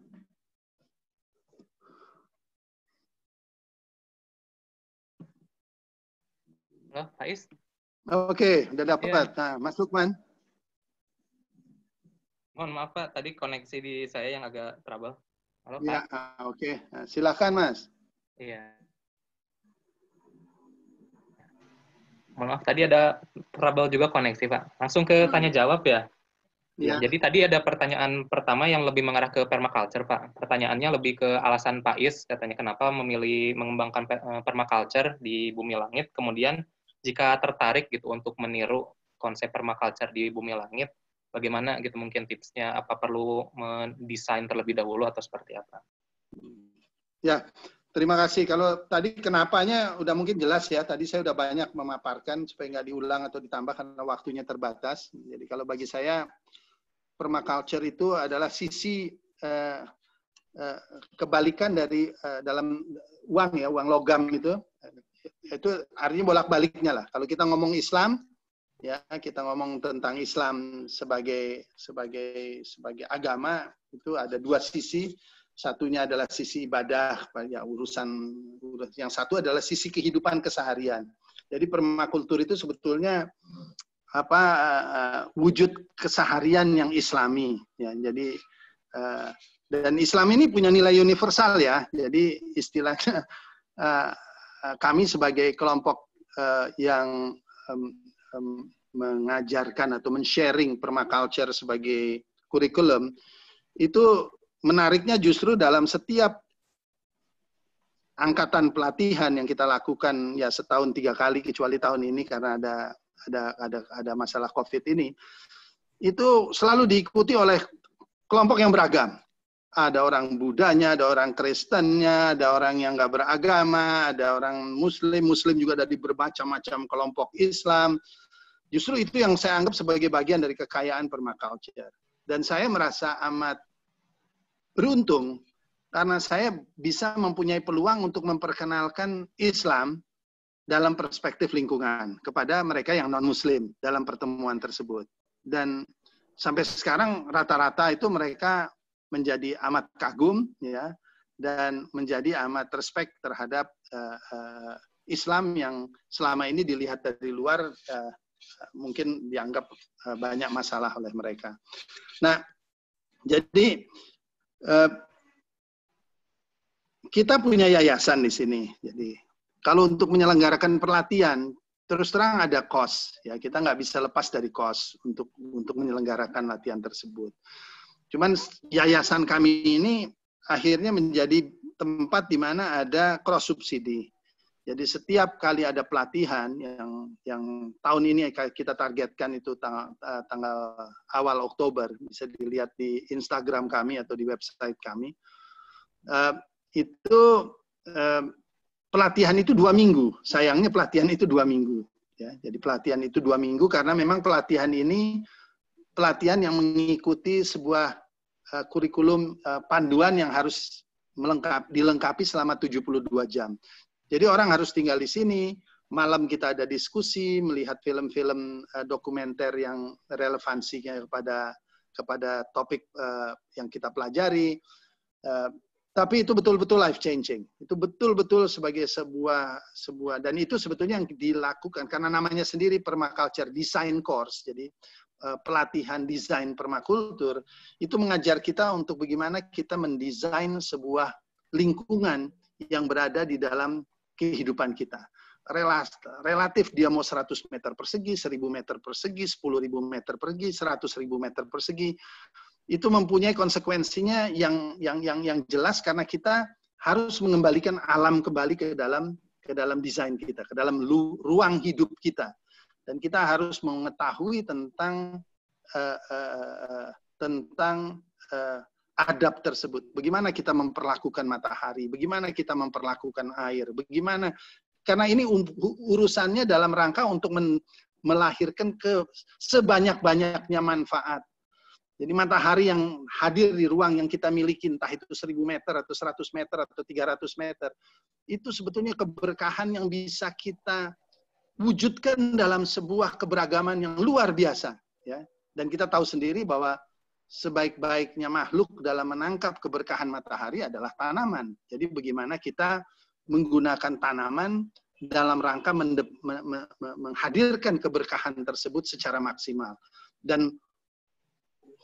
toh, Faiz? Oke, okay, udah dapat. Ya. Nah, Mas Lukman. Mohon maaf Pak, tadi koneksi di saya yang agak trouble. Halo, Pak. Ya, oke. Okay. Nah, silakan, Mas. Iya. Mohon maaf, tadi ada trouble juga koneksi, Pak. Langsung ke hmm. tanya jawab ya. Ya. Jadi tadi ada pertanyaan pertama yang lebih mengarah ke permaculture, Pak. Pertanyaannya lebih ke alasan Pak Is, katanya kenapa memilih mengembangkan eh, permaculture di bumi langit, kemudian jika tertarik gitu untuk meniru konsep permaculture di bumi langit, bagaimana gitu mungkin tipsnya? Apa perlu mendesain terlebih dahulu atau seperti apa? Ya, terima kasih. Kalau tadi kenapanya udah mungkin jelas ya. Tadi saya udah banyak memaparkan supaya nggak diulang atau ditambah karena waktunya terbatas. Jadi kalau bagi saya permaculture itu adalah sisi eh, eh, kebalikan dari eh, dalam uang ya, uang logam itu itu artinya bolak-baliknya lah. Kalau kita ngomong Islam, ya kita ngomong tentang Islam sebagai sebagai sebagai agama itu ada dua sisi. Satunya adalah sisi ibadah, ya urusan yang satu adalah sisi kehidupan keseharian. Jadi permakultur itu sebetulnya apa uh, wujud keseharian yang Islami. Ya, jadi uh, dan Islam ini punya nilai universal ya. Jadi istilahnya uh, Eh, kami sebagai kelompok eh, yang mengajarkan atau men-sharing permaculture sebagai kurikulum itu menariknya justru dalam setiap angkatan pelatihan yang kita lakukan ya setahun tiga kali kecuali tahun ini karena ada ada ada ada masalah covid ini itu selalu diikuti oleh kelompok yang beragam ada orang Budanya, ada orang Kristennya, ada orang yang nggak beragama, ada orang Muslim, Muslim juga dari bermacam-macam kelompok Islam. Justru itu yang saya anggap sebagai bagian dari kekayaan permaculture. Dan saya merasa amat beruntung karena saya bisa mempunyai peluang untuk memperkenalkan Islam dalam perspektif lingkungan kepada mereka yang non-Muslim dalam pertemuan tersebut. Dan sampai sekarang rata-rata itu mereka menjadi amat kagum ya dan menjadi amat respect terhadap uh, uh, Islam yang selama ini dilihat dari luar uh, mungkin dianggap uh, banyak masalah oleh mereka. Nah, jadi uh, kita punya yayasan di sini. Jadi kalau untuk menyelenggarakan pelatihan terus terang ada cost ya kita nggak bisa lepas dari cost untuk untuk menyelenggarakan latihan tersebut. Cuman yayasan kami ini akhirnya menjadi tempat di mana ada cross subsidi. Jadi setiap kali ada pelatihan yang yang tahun ini kita targetkan itu tanggal, tanggal awal Oktober bisa dilihat di Instagram kami atau di website kami uh, itu uh, pelatihan itu dua minggu sayangnya pelatihan itu dua minggu ya jadi pelatihan itu dua minggu karena memang pelatihan ini pelatihan yang mengikuti sebuah uh, kurikulum uh, panduan yang harus melengkap, dilengkapi selama 72 jam. Jadi orang harus tinggal di sini, malam kita ada diskusi, melihat film-film uh, dokumenter yang relevansinya kepada kepada topik uh, yang kita pelajari. Uh, tapi itu betul-betul life changing. Itu betul-betul sebagai sebuah sebuah dan itu sebetulnya yang dilakukan karena namanya sendiri permaculture design course. Jadi Eh, pelatihan desain permakultur itu mengajar kita untuk bagaimana kita mendesain sebuah lingkungan yang berada di dalam kehidupan kita. Relatif dia mau 100 meter persegi, 1000 meter persegi, 10.000 meter persegi, 100.000 meter persegi. Itu mempunyai konsekuensinya yang yang yang yang jelas karena kita harus mengembalikan alam kembali ke dalam ke dalam desain kita, ke dalam lu, ruang hidup kita dan kita harus mengetahui tentang uh, uh, tentang uh, adab tersebut. Bagaimana kita memperlakukan matahari, bagaimana kita memperlakukan air, bagaimana karena ini urusannya dalam rangka untuk men, melahirkan ke sebanyak-banyaknya manfaat. Jadi matahari yang hadir di ruang yang kita miliki, entah itu 1000 meter atau 100 meter atau 300 meter, itu sebetulnya keberkahan yang bisa kita wujudkan dalam sebuah keberagaman yang luar biasa ya dan kita tahu sendiri bahwa sebaik-baiknya makhluk dalam menangkap keberkahan matahari adalah tanaman jadi bagaimana kita menggunakan tanaman dalam rangka mendep, me, me, menghadirkan keberkahan tersebut secara maksimal dan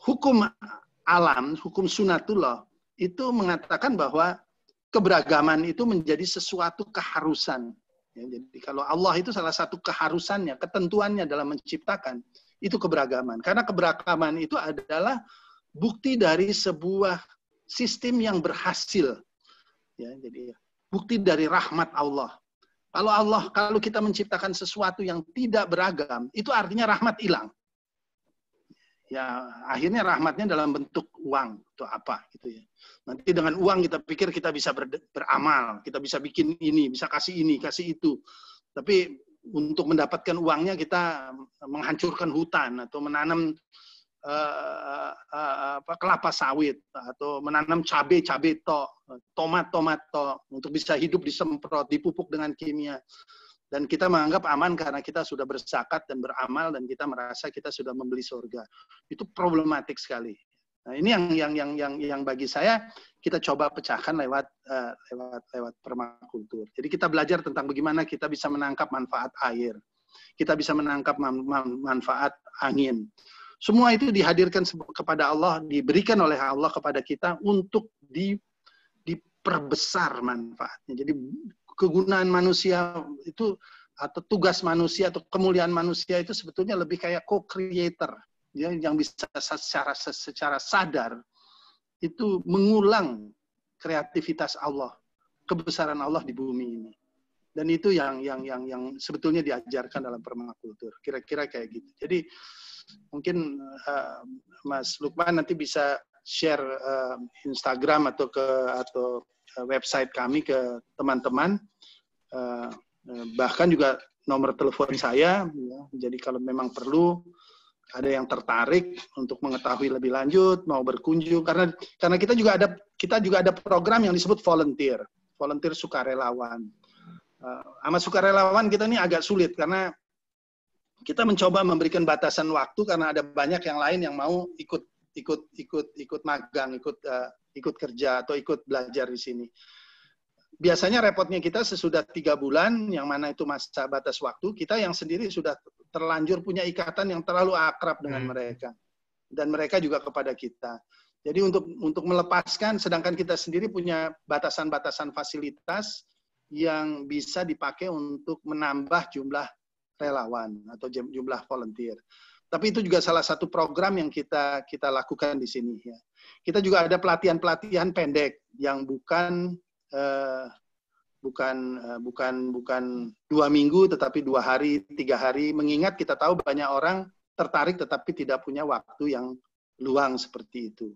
hukum alam hukum sunatullah itu mengatakan bahwa keberagaman itu menjadi sesuatu keharusan Ya, jadi kalau Allah itu salah satu keharusannya, ketentuannya dalam menciptakan itu keberagaman. Karena keberagaman itu adalah bukti dari sebuah sistem yang berhasil. Ya, jadi bukti dari rahmat Allah. Kalau Allah, kalau kita menciptakan sesuatu yang tidak beragam, itu artinya rahmat hilang ya akhirnya rahmatnya dalam bentuk uang itu apa gitu ya. Nanti dengan uang kita pikir kita bisa ber, beramal, kita bisa bikin ini, bisa kasih ini, kasih itu. Tapi untuk mendapatkan uangnya kita menghancurkan hutan atau menanam uh, uh, apa, kelapa sawit atau menanam cabai cabai to, tomat tomat to untuk bisa hidup disemprot, dipupuk dengan kimia dan kita menganggap aman karena kita sudah bersakat dan beramal dan kita merasa kita sudah membeli surga. Itu problematik sekali. Nah, ini yang yang yang yang yang bagi saya kita coba pecahkan lewat uh, lewat lewat permakultur. Jadi kita belajar tentang bagaimana kita bisa menangkap manfaat air. Kita bisa menangkap man man manfaat angin. Semua itu dihadirkan kepada Allah, diberikan oleh Allah kepada kita untuk di diperbesar manfaatnya. Jadi kegunaan manusia itu atau tugas manusia atau kemuliaan manusia itu sebetulnya lebih kayak co-creator ya, yang bisa secara secara sadar itu mengulang kreativitas Allah, kebesaran Allah di bumi ini. Dan itu yang yang yang yang sebetulnya diajarkan dalam permakultur. Kira-kira kayak gitu. Jadi mungkin uh, Mas Lukman nanti bisa share uh, Instagram atau ke atau Eh, website kami ke teman-teman, eh, eh, bahkan juga nomor telepon saya. Ya. Jadi kalau memang perlu ada yang tertarik untuk mengetahui lebih lanjut, mau berkunjung karena karena kita juga ada kita juga ada program yang disebut volunteer, volunteer sukarelawan. Uh, sama sukarelawan kita ini agak sulit karena kita mencoba memberikan batasan waktu karena ada banyak yang lain yang mau ikut ikut ikut ikut magang, ikut uh, ikut kerja atau ikut belajar di sini. Biasanya repotnya kita sesudah tiga bulan, yang mana itu masa batas waktu, kita yang sendiri sudah terlanjur punya ikatan yang terlalu akrab dengan hmm. mereka, dan mereka juga kepada kita. Jadi untuk untuk melepaskan, sedangkan kita sendiri punya batasan-batasan fasilitas yang bisa dipakai untuk menambah jumlah relawan atau jumlah volunteer. Tapi itu juga salah satu program yang kita kita lakukan di sini ya. Kita juga ada pelatihan-pelatihan pendek yang bukan uh, bukan uh, bukan bukan dua minggu tetapi dua hari tiga hari mengingat kita tahu banyak orang tertarik tetapi tidak punya waktu yang luang seperti itu.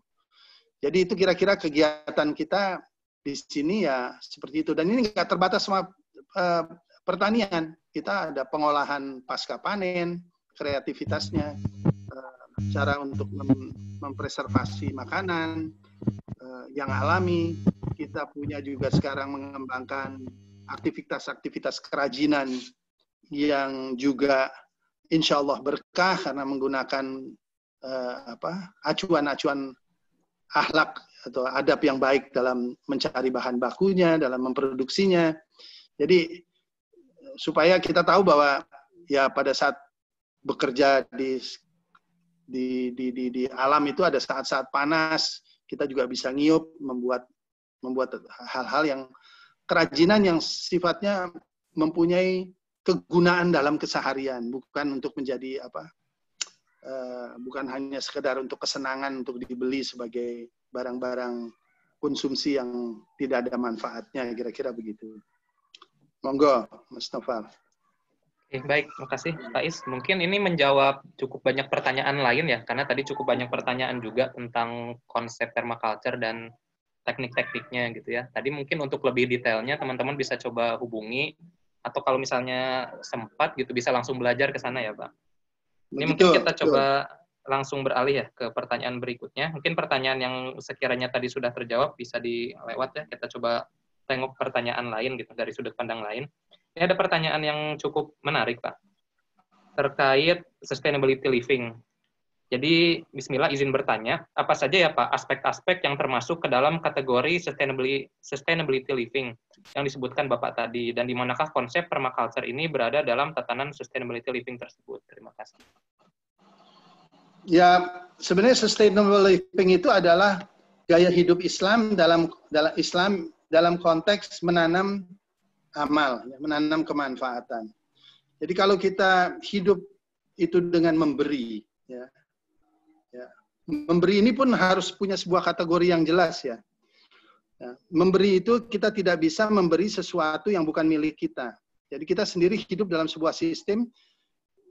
Jadi itu kira-kira kegiatan kita di sini ya seperti itu. Dan ini nggak terbatas sama uh, pertanian. Kita ada pengolahan pasca panen, kreativitasnya eh, cara untuk mem mempreservasi makanan eh, yang alami kita punya juga sekarang mengembangkan aktivitas-aktivitas kerajinan yang juga insya Allah berkah karena menggunakan uh, apa acuan-acuan ahlak atau adab yang baik dalam mencari bahan bakunya, dalam memproduksinya. Jadi supaya kita tahu bahwa ya pada saat bekerja di di, di, di, di alam itu ada saat-saat panas kita juga bisa ngiup membuat membuat hal-hal yang kerajinan yang sifatnya mempunyai kegunaan dalam keseharian bukan untuk menjadi apa uh, bukan hanya sekedar untuk kesenangan untuk dibeli sebagai barang-barang konsumsi yang tidak ada manfaatnya kira-kira begitu monggo Mas Novel. Eh, baik, terima kasih Is. Mungkin ini menjawab cukup banyak pertanyaan lain ya, karena tadi cukup banyak pertanyaan juga tentang konsep permaculture dan teknik-tekniknya gitu ya. Tadi mungkin untuk lebih detailnya teman-teman bisa coba hubungi atau kalau misalnya sempat gitu bisa langsung belajar ke sana ya, Pak. Ini betul, mungkin kita coba langsung beralih ya ke pertanyaan berikutnya. Mungkin pertanyaan yang sekiranya tadi sudah terjawab bisa dilewat ya. Kita coba tengok pertanyaan lain gitu dari sudut pandang lain. Ini ada pertanyaan yang cukup menarik, Pak. Terkait sustainability living. Jadi, bismillah izin bertanya, apa saja ya Pak aspek-aspek yang termasuk ke dalam kategori sustainability, sustainability living yang disebutkan Bapak tadi, dan di manakah konsep permaculture ini berada dalam tatanan sustainability living tersebut? Terima kasih. Ya, sebenarnya sustainable living itu adalah gaya hidup Islam dalam dalam Islam dalam konteks menanam amal, ya, menanam kemanfaatan. Jadi kalau kita hidup itu dengan memberi, ya, ya, memberi ini pun harus punya sebuah kategori yang jelas ya. ya. Memberi itu kita tidak bisa memberi sesuatu yang bukan milik kita. Jadi kita sendiri hidup dalam sebuah sistem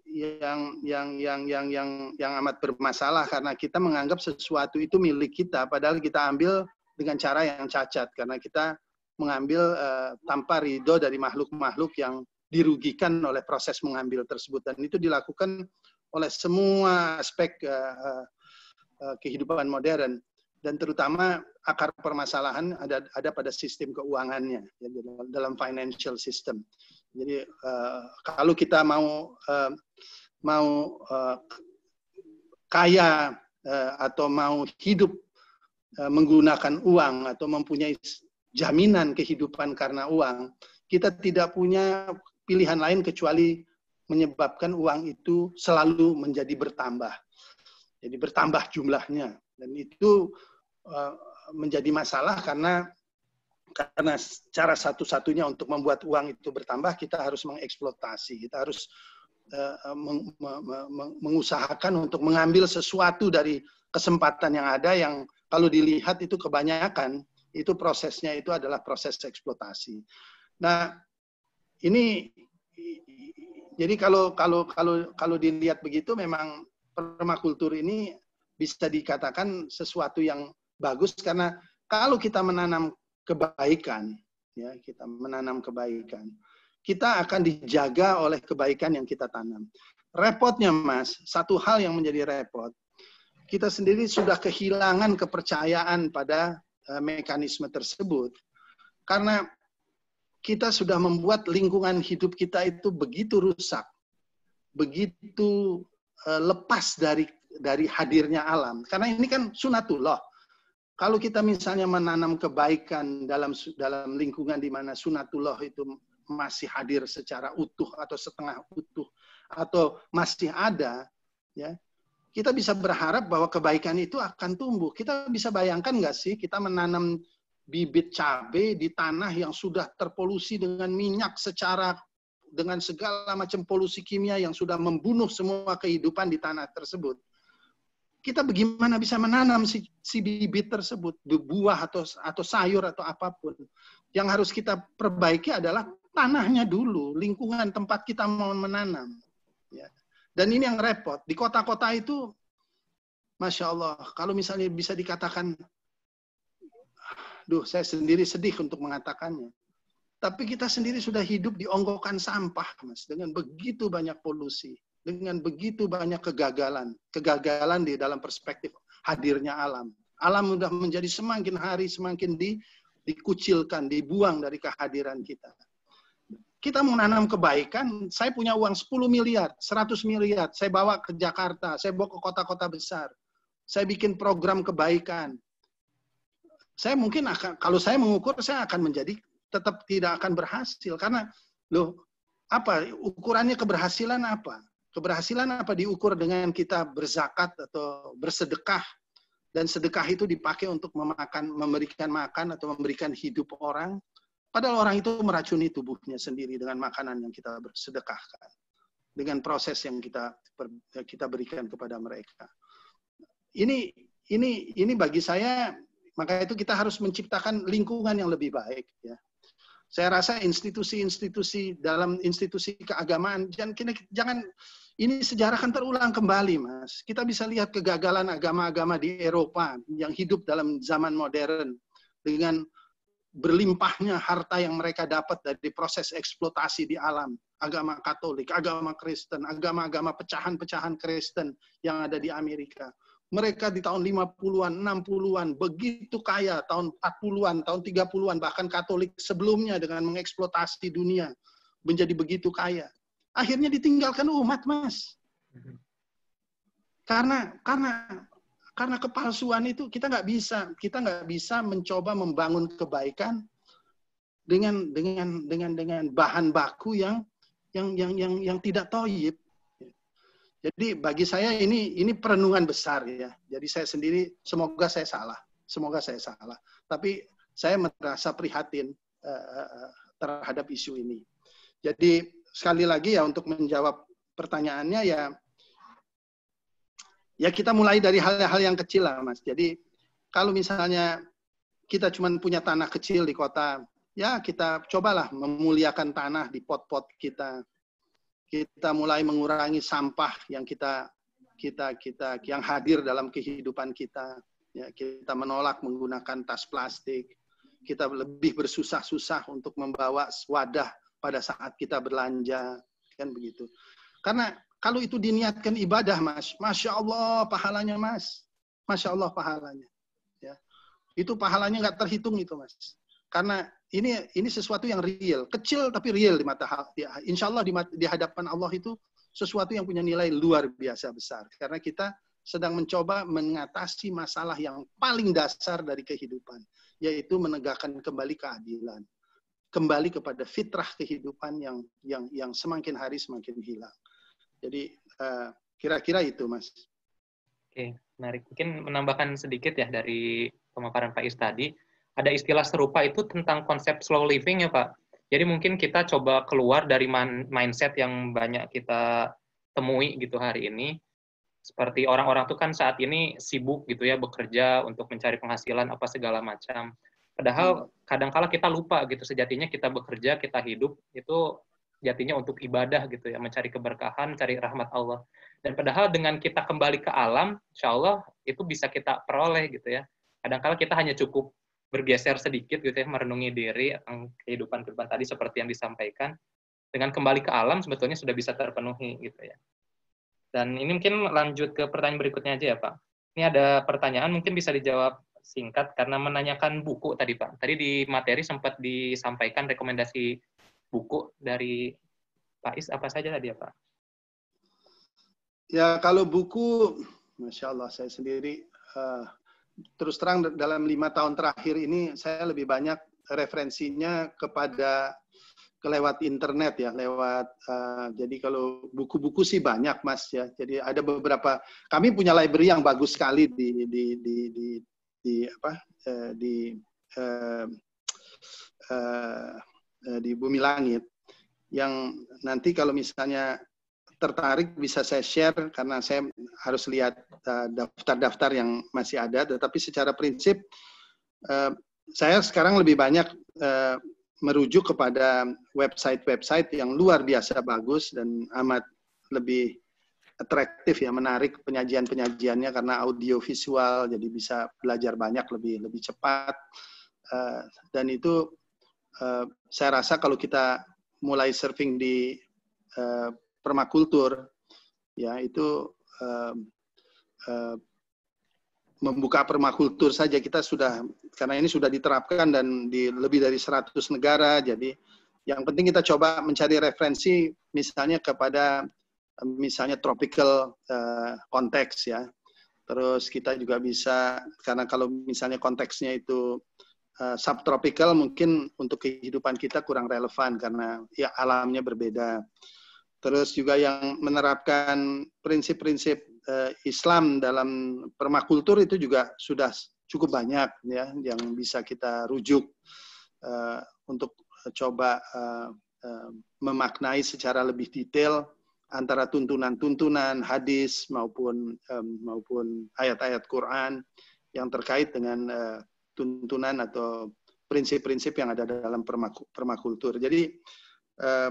yang yang yang yang yang yang amat bermasalah karena kita menganggap sesuatu itu milik kita padahal kita ambil dengan cara yang cacat karena kita mengambil uh, tanpa ridho dari makhluk-makhluk yang dirugikan oleh proses mengambil tersebut dan itu dilakukan oleh semua aspek uh, uh, kehidupan modern dan terutama akar permasalahan ada ada pada sistem keuangannya ya, dalam financial system. Jadi uh, kalau kita mau uh, mau uh, kaya uh, atau mau hidup uh, menggunakan uang atau mempunyai jaminan kehidupan karena uang, kita tidak punya pilihan lain kecuali menyebabkan uang itu selalu menjadi bertambah. Jadi bertambah jumlahnya dan itu eh, menjadi masalah karena karena cara satu-satunya untuk membuat uang itu bertambah kita harus mengeksploitasi, kita harus eh, eh, mengusahakan untuk mengambil sesuatu dari kesempatan yang ada yang kalau dilihat itu kebanyakan itu prosesnya itu adalah proses eksploitasi. Nah, ini jadi kalau kalau kalau kalau dilihat begitu memang permakultur ini bisa dikatakan sesuatu yang bagus karena kalau kita menanam kebaikan ya kita menanam kebaikan kita akan dijaga oleh kebaikan yang kita tanam. Repotnya Mas, satu hal yang menjadi repot kita sendiri sudah kehilangan kepercayaan pada Eh, mekanisme tersebut karena kita sudah membuat lingkungan hidup kita itu begitu rusak, begitu eh, lepas dari dari hadirnya alam. Karena ini kan sunatullah. Kalau kita misalnya menanam kebaikan dalam dalam lingkungan di mana sunatullah itu masih hadir secara utuh atau setengah utuh atau masih ada, ya kita bisa berharap bahwa kebaikan itu akan tumbuh. Kita bisa bayangkan nggak sih kita menanam bibit cabai di tanah yang sudah terpolusi dengan minyak secara dengan segala macam polusi kimia yang sudah membunuh semua kehidupan di tanah tersebut. Kita bagaimana bisa menanam si, si bibit tersebut, buah atau atau sayur atau apapun. Yang harus kita perbaiki adalah tanahnya dulu, lingkungan tempat kita mau menanam. Ya. Dan ini yang repot. Di kota-kota itu, Masya Allah, kalau misalnya bisa dikatakan, duh, saya sendiri sedih untuk mengatakannya. Tapi kita sendiri sudah hidup di onggokan sampah, Mas, dengan begitu banyak polusi, dengan begitu banyak kegagalan, kegagalan di dalam perspektif hadirnya alam. Alam sudah menjadi semakin hari semakin di, dikucilkan, dibuang dari kehadiran kita kita mau nanam kebaikan, saya punya uang 10 miliar, 100 miliar, saya bawa ke Jakarta, saya bawa ke kota-kota besar. Saya bikin program kebaikan. Saya mungkin akan kalau saya mengukur saya akan menjadi tetap tidak akan berhasil karena loh apa ukurannya keberhasilan apa? Keberhasilan apa diukur dengan kita berzakat atau bersedekah dan sedekah itu dipakai untuk memakan memberikan makan atau memberikan hidup orang Padahal orang itu meracuni tubuhnya sendiri dengan makanan yang kita sedekahkan, dengan proses yang kita eh, kita berikan kepada mereka. Ini ini ini bagi saya maka itu kita harus menciptakan lingkungan yang lebih baik ya. Saya rasa institusi-institusi dalam institusi keagamaan jangan jangan ini sejarah kan terulang kembali, Mas. Kita bisa lihat kegagalan agama-agama di Eropa yang hidup dalam zaman modern dengan berlimpahnya harta yang mereka dapat dari proses eksploitasi di alam, agama Katolik, agama Kristen, agama-agama pecahan-pecahan Kristen yang ada di Amerika. Mereka di tahun 50-an, 60-an begitu kaya, tahun 40-an, tahun 30-an bahkan Katolik sebelumnya dengan mengeksploitasi dunia menjadi begitu kaya. Akhirnya ditinggalkan umat, Mas. Mm-hmm. Karena karena karena kepalsuan itu kita nggak bisa, kita nggak bisa mencoba membangun kebaikan dengan dengan dengan dengan bahan baku yang yang yang yang yang tidak toyib. Jadi bagi saya ini ini perenungan besar ya. Jadi saya sendiri semoga saya salah, semoga saya salah. Tapi saya merasa prihatin uh, terhadap isu ini. Jadi sekali lagi ya untuk menjawab pertanyaannya ya ya kita mulai dari hal-hal yang kecil lah mas. Jadi kalau misalnya kita cuma punya tanah kecil di kota, ya kita cobalah memuliakan tanah di pot-pot kita. Kita mulai mengurangi sampah yang kita kita kita yang hadir dalam kehidupan kita. Ya, kita menolak menggunakan tas plastik. Kita lebih bersusah-susah untuk membawa wadah pada saat kita berlanja, kan begitu. Karena kalau itu diniatkan ibadah, Mas, Masya Allah pahalanya, Mas. Masya Allah pahalanya. Ya. Itu pahalanya nggak terhitung itu, Mas. Karena ini ini sesuatu yang real. Kecil tapi real di mata ya, Insya Allah di, di hadapan Allah itu sesuatu yang punya nilai luar biasa besar. Karena kita sedang mencoba mengatasi masalah yang paling dasar dari kehidupan, yaitu menegakkan kembali keadilan, kembali kepada fitrah kehidupan yang yang yang semakin hari semakin hilang. Jadi kira eh, kira-kira itu, Mas. Oke, menarik. Mungkin menambahkan sedikit ya dari pemaparan Pak Is tadi. Ada istilah serupa itu tentang konsep slow living ya, Pak. Jadi mungkin kita coba keluar dari mindset yang banyak kita temui gitu hari ini. Seperti orang-orang tuh kan saat ini sibuk gitu ya bekerja untuk mencari penghasilan apa segala macam. Padahal hmm. kadangkala kita lupa gitu sejatinya kita bekerja, kita hidup itu jatinya untuk ibadah gitu ya, mencari keberkahan, cari rahmat Allah. Dan padahal dengan kita kembali ke alam, insya Allah itu bisa kita peroleh gitu ya. kadang -kadang kita hanya cukup bergeser sedikit gitu ya, merenungi diri tentang kehidupan-kehidupan tadi seperti yang disampaikan. Dengan kembali ke alam sebetulnya sudah bisa terpenuhi gitu ya. Dan ini mungkin lanjut ke pertanyaan berikutnya aja ya Pak. Ini ada pertanyaan mungkin bisa dijawab singkat karena menanyakan buku tadi Pak. Tadi di materi sempat disampaikan rekomendasi buku dari Pak Is apa saja tadi ya Pak? Ya kalau buku, masya Allah saya sendiri uh, terus terang dalam lima tahun terakhir ini saya lebih banyak referensinya kepada kelewat internet ya lewat uh, jadi kalau buku-buku sih banyak mas ya jadi ada beberapa kami punya library yang bagus sekali di di di di, di apa uh, di uh, Eh, di Bumi Langit yang nanti kalau misalnya tertarik bisa saya share karena saya harus lihat eh, daftar-daftar yang masih ada tetapi secara prinsip eh, saya sekarang lebih banyak merujuk kepada website-website yang luar biasa bagus dan amat lebih atraktif ya menarik penyajian-penyajiannya karena audio visual jadi bisa belajar banyak lebih lebih cepat dan itu Eh, saya rasa kalau kita mulai surfing di uh, permakultur, ya itu uh, uh, membuka permakultur saja kita sudah karena ini sudah diterapkan dan di lebih dari 100 negara jadi yang penting kita coba mencari referensi misalnya kepada misalnya tropical uh, konteks ya terus kita juga bisa karena kalau misalnya konteksnya itu Eh, subtropical mungkin untuk kehidupan kita kurang relevan karena ya alamnya berbeda. Terus juga yang menerapkan prinsip-prinsip uh, Islam dalam permakultur itu juga sudah cukup banyak ya yang bisa kita rujuk uh, untuk coba uh, uh, memaknai secara lebih detail antara tuntunan-tuntunan hadis maupun um, maupun ayat-ayat Quran yang terkait dengan uh, tuntunan atau prinsip-prinsip yang ada dalam permakultur. Jadi eh,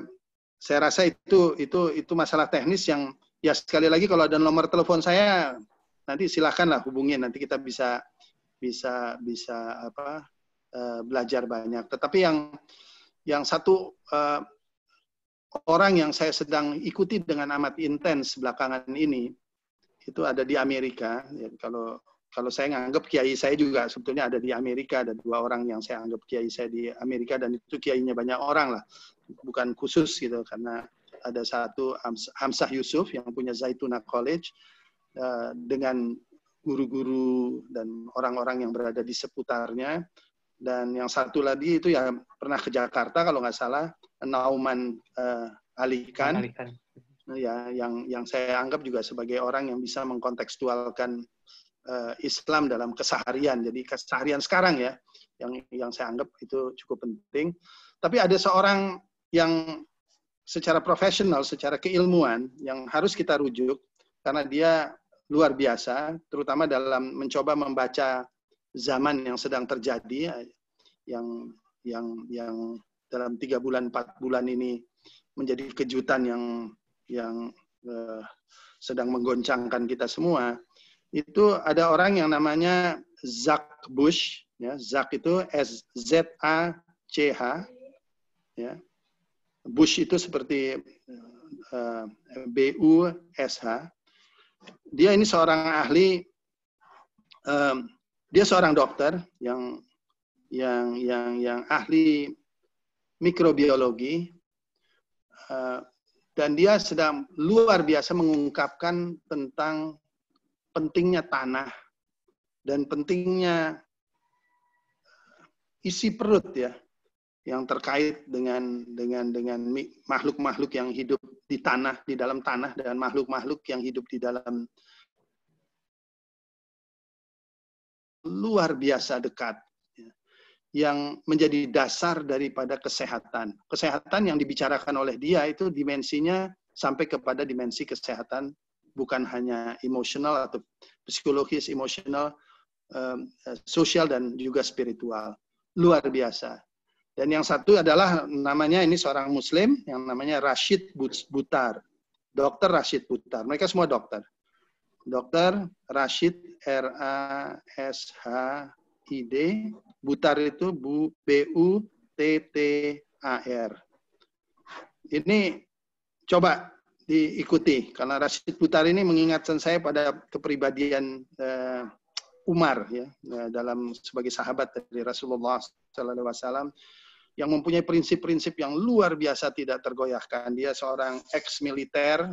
saya rasa itu itu itu masalah teknis yang ya sekali lagi kalau ada nomor telepon saya nanti silahkanlah hubungin nanti kita bisa bisa bisa apa eh, belajar banyak. Tetapi yang yang satu eh, orang yang saya sedang ikuti dengan amat intens belakangan ini itu ada di Amerika. Ya, kalau kalau saya nganggap kiai saya juga sebetulnya ada di Amerika, ada dua orang yang saya anggap kiai saya di Amerika dan itu kiainya banyak orang lah, bukan khusus gitu karena ada satu Hamzah Yusuf yang punya Zaituna College uh, dengan guru-guru dan orang-orang yang berada di seputarnya dan yang satu lagi itu ya pernah ke Jakarta kalau nggak salah Nauman uh, eh, Alikan. ya yang yang saya anggap juga sebagai orang yang bisa mengkontekstualkan uh, Islam dalam keseharian. Jadi keseharian sekarang ya, yang yang saya anggap itu cukup penting. Tapi ada seorang yang secara profesional, secara keilmuan yang harus kita rujuk karena dia luar biasa, terutama dalam mencoba membaca zaman yang sedang terjadi, ya, yang yang yang dalam tiga bulan empat bulan ini menjadi kejutan yang yang uh, sedang menggoncangkan kita semua itu ada orang yang namanya Zach Bush, ya, Zak itu S Z A C H, ya. Bush itu seperti uh, B U S H. Dia ini seorang ahli, um, dia seorang dokter yang yang yang yang ahli mikrobiologi uh, dan dia sedang luar biasa mengungkapkan tentang pentingnya tanah dan pentingnya isi perut ya yang terkait dengan dengan dengan makhluk-makhluk yang hidup di tanah di dalam tanah dan makhluk-makhluk yang hidup di dalam luar biasa dekat ya, yang menjadi dasar daripada kesehatan. Kesehatan yang dibicarakan oleh dia itu dimensinya sampai kepada dimensi kesehatan bukan hanya emosional atau psikologis, emosional, um, sosial dan juga spiritual. Luar biasa. Dan yang satu adalah namanya ini seorang muslim yang namanya Rashid Butar. Dokter Rashid Butar. Mereka semua dokter. Dokter Rashid R A S H I D Butar itu Bu B U T T A R. Ini coba diikuti karena Rashid Butar ini mengingatkan saya pada kepribadian uh, Umar ya eh, dalam sebagai sahabat dari Rasulullah SAW yang mempunyai prinsip-prinsip yang luar biasa tidak tergoyahkan. Dia seorang ex militer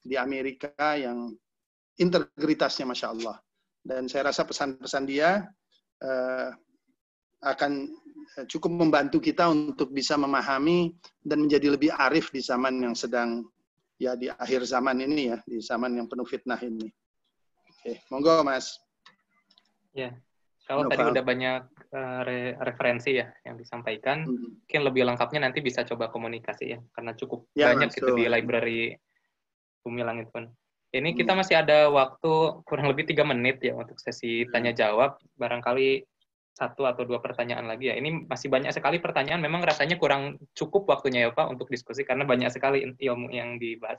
di Amerika yang integritasnya masya Allah. Dan saya rasa pesan-pesan dia uh, akan cukup membantu kita untuk bisa memahami dan menjadi lebih arif di zaman yang sedang ya di akhir zaman ini ya, di zaman yang penuh fitnah ini. Oke, monggo Mas. Ya, kalau Nova. tadi udah banyak uh, re referensi ya yang disampaikan, hmm. mungkin lebih lengkapnya nanti bisa coba komunikasi ya, karena cukup ya, banyak itu di library Bumi Langit pun. Ini kita hmm. masih ada waktu kurang lebih tiga menit ya untuk sesi tanya jawab. Barangkali satu atau dua pertanyaan lagi ya. Ini masih banyak sekali pertanyaan. Memang rasanya kurang cukup waktunya ya Pak untuk diskusi karena banyak sekali ilmu yang dibahas,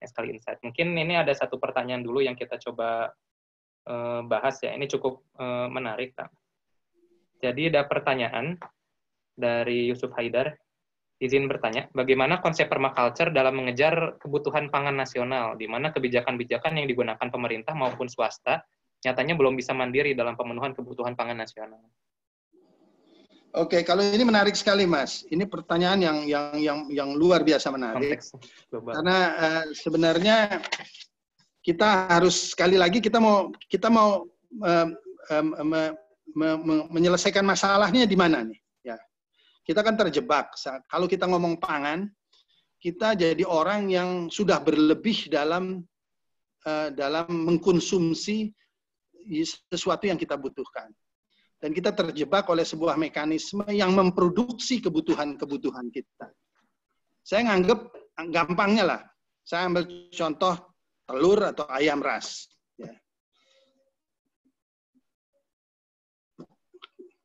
banyak sekali insight. Mungkin ini ada satu pertanyaan dulu yang kita coba uh, bahas ya. Ini cukup uh, menarik Pak. Jadi ada pertanyaan dari Yusuf Haidar. Izin bertanya, bagaimana konsep permaculture dalam mengejar kebutuhan pangan nasional, di mana kebijakan-kebijakan yang digunakan pemerintah maupun swasta nyatanya belum bisa mandiri dalam pemenuhan kebutuhan pangan nasional. Oke, kalau ini menarik sekali, Mas. Ini pertanyaan yang yang yang yang luar biasa menarik. Karena uh, sebenarnya kita harus sekali lagi kita mau kita mau um, um, um, me, me, menyelesaikan masalahnya di mana nih? Ya, kita kan terjebak. Kalau kita ngomong pangan, kita jadi orang yang sudah berlebih dalam uh, dalam mengkonsumsi sesuatu yang kita butuhkan. Dan kita terjebak oleh sebuah mekanisme yang memproduksi kebutuhan-kebutuhan kita. Saya nganggap ah, gampangnya lah, saya ambil contoh telur atau ayam ras. Ya.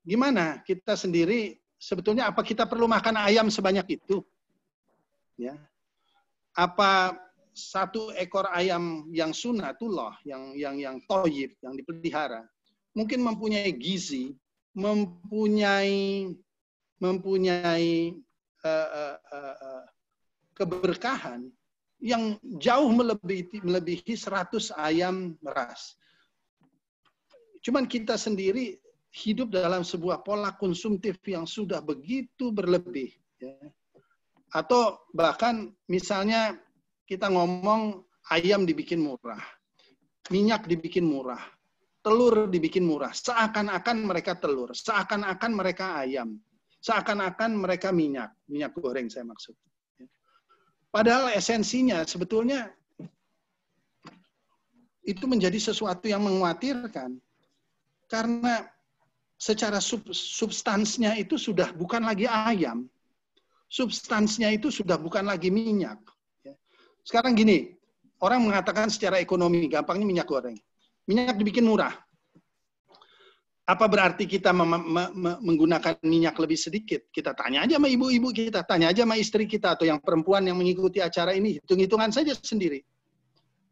Gimana kita sendiri sebetulnya apa kita perlu makan ayam sebanyak itu? Ya. Apa satu ekor ayam yang sunatullah, yang yang yang toyib, yang dipelihara, mungkin mempunyai gizi, mempunyai mempunyai uh, uh, uh, keberkahan yang jauh melebihi melebihi 100 ayam ras. Cuman kita sendiri hidup dalam sebuah pola konsumtif yang sudah begitu berlebih. Ya. Atau bahkan misalnya kita ngomong ayam dibikin murah, minyak dibikin murah, telur dibikin murah. Seakan-akan mereka telur, seakan-akan mereka ayam, seakan-akan mereka minyak, minyak goreng saya maksud. Padahal esensinya sebetulnya itu menjadi sesuatu yang mengkhawatirkan. Karena secara sub, substansnya itu sudah bukan lagi ayam. substansinya itu sudah bukan lagi minyak. Sekarang gini, orang mengatakan secara ekonomi, gampangnya minyak goreng. Minyak dibikin murah. Apa berarti kita menggunakan minyak lebih sedikit? Kita tanya aja sama ibu-ibu kita, tanya aja sama istri kita atau yang perempuan yang mengikuti acara ini, hitung-hitungan saja sendiri.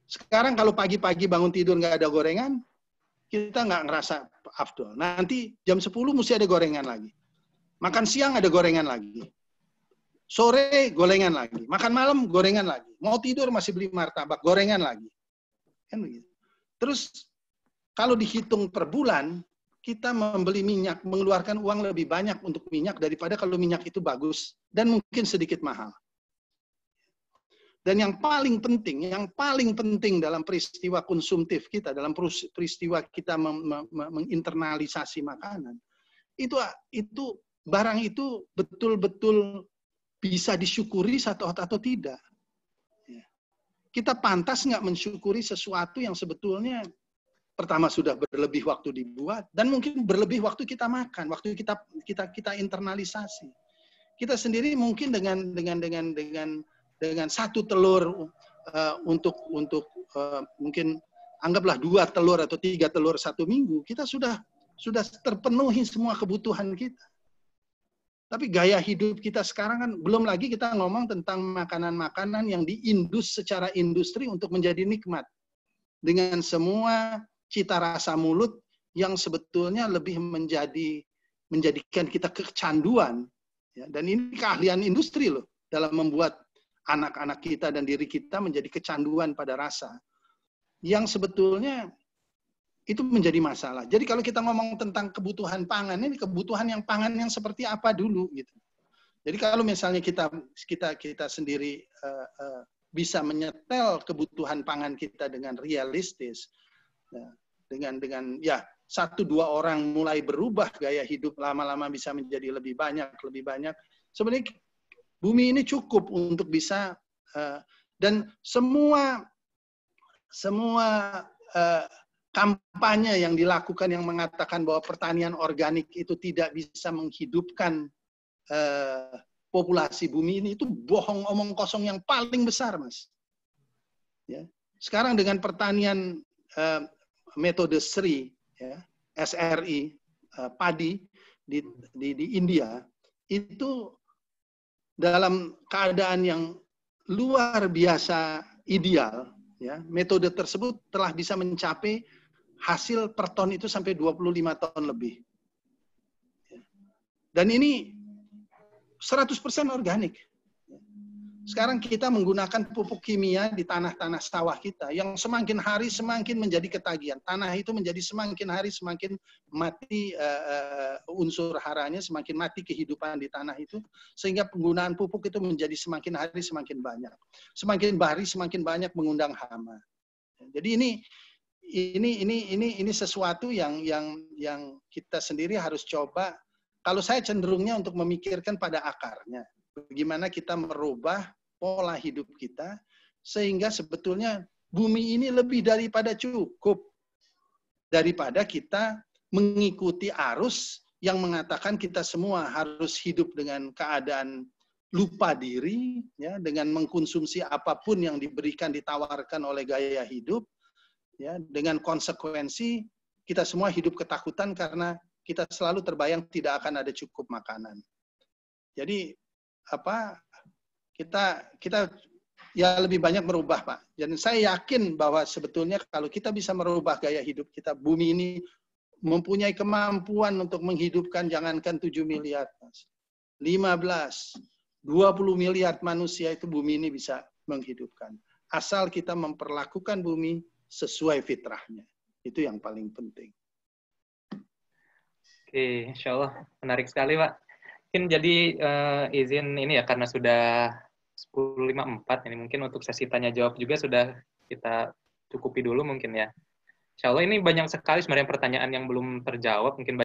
Sekarang kalau pagi-pagi bangun tidur nggak ada gorengan, kita nggak ngerasa afdol. Nanti jam 10 mesti ada gorengan lagi. Makan siang ada gorengan lagi. Sore gorengan lagi, makan malam gorengan lagi, mau tidur masih beli martabak gorengan lagi. Kan begitu. Terus kalau dihitung per bulan, kita membeli minyak, mengeluarkan uang lebih banyak untuk minyak daripada kalau minyak itu bagus dan mungkin sedikit mahal. Dan yang paling penting, yang paling penting dalam peristiwa konsumtif kita, dalam peristiwa kita menginternalisasi makanan, itu itu barang itu betul-betul bisa disyukuri satu atau atau tidak. Ya. Kita pantas nggak mensyukuri sesuatu yang sebetulnya pertama sudah berlebih waktu dibuat dan mungkin berlebih waktu kita makan, waktu kita kita kita internalisasi. Kita sendiri mungkin dengan dengan dengan dengan dengan satu telur uh, untuk untuk uh, mungkin anggaplah dua telur atau tiga telur satu minggu kita sudah sudah terpenuhi semua kebutuhan kita tapi gaya hidup kita sekarang kan belum lagi kita ngomong tentang makanan-makanan yang diindus secara industri untuk menjadi nikmat. Dengan semua cita rasa mulut yang sebetulnya lebih menjadi menjadikan kita kecanduan. Ya. dan ini keahlian industri loh dalam membuat anak-anak kita dan diri kita menjadi kecanduan pada rasa. Yang sebetulnya itu menjadi masalah. Jadi kalau kita ngomong tentang kebutuhan pangan ini kebutuhan yang pangan yang seperti apa dulu gitu. Jadi kalau misalnya kita kita kita sendiri uh, uh, bisa menyetel kebutuhan pangan kita dengan realistis, ya, dengan dengan ya satu dua orang mulai berubah gaya hidup lama-lama bisa menjadi lebih banyak lebih banyak. Sebenarnya bumi ini cukup untuk bisa uh, dan semua semua uh, kampanye yang dilakukan yang mengatakan bahwa pertanian organik itu tidak bisa menghidupkan uh, populasi bumi ini itu bohong omong kosong yang paling besar, Mas. Ya. Sekarang dengan pertanian uh, metode Sri, ya, SRI uh, eh, padi di, di di India itu dalam keadaan yang luar biasa ideal, ya. Metode tersebut telah bisa mencapai hasil per ton itu sampai 25 ton lebih. Dan ini 100% organik. Sekarang kita menggunakan pupuk kimia di tanah-tanah sawah kita yang semakin hari semakin menjadi ketagihan. Tanah itu menjadi semakin hari semakin mati uh, unsur haranya, semakin mati kehidupan di tanah itu sehingga penggunaan pupuk itu menjadi semakin hari semakin banyak. Semakin hari semakin banyak mengundang hama. Jadi ini ini ini ini ini sesuatu yang yang yang kita sendiri harus coba. Kalau saya cenderungnya untuk memikirkan pada akarnya, bagaimana kita merubah pola hidup kita sehingga sebetulnya bumi ini lebih daripada cukup daripada kita mengikuti arus yang mengatakan kita semua harus hidup dengan keadaan lupa diri ya dengan mengkonsumsi apapun yang diberikan ditawarkan oleh gaya hidup ya dengan konsekuensi kita semua hidup ketakutan karena kita selalu terbayang tidak akan ada cukup makanan. Jadi apa kita kita ya lebih banyak merubah pak. Jadi saya yakin bahwa sebetulnya kalau kita bisa merubah gaya hidup kita, bumi ini mempunyai kemampuan untuk menghidupkan jangankan 7 miliar, belas, 15, 20 miliar manusia itu bumi ini bisa menghidupkan. Asal kita memperlakukan bumi sesuai fitrahnya. Itu yang paling penting. Oke, insya Allah menarik sekali, Pak. Mungkin jadi uh, izin ini ya, karena sudah 10.54, ini mungkin untuk sesi tanya-jawab juga sudah kita cukupi dulu mungkin ya. Insya Allah ini banyak sekali sebenarnya pertanyaan yang belum terjawab, mungkin banyak.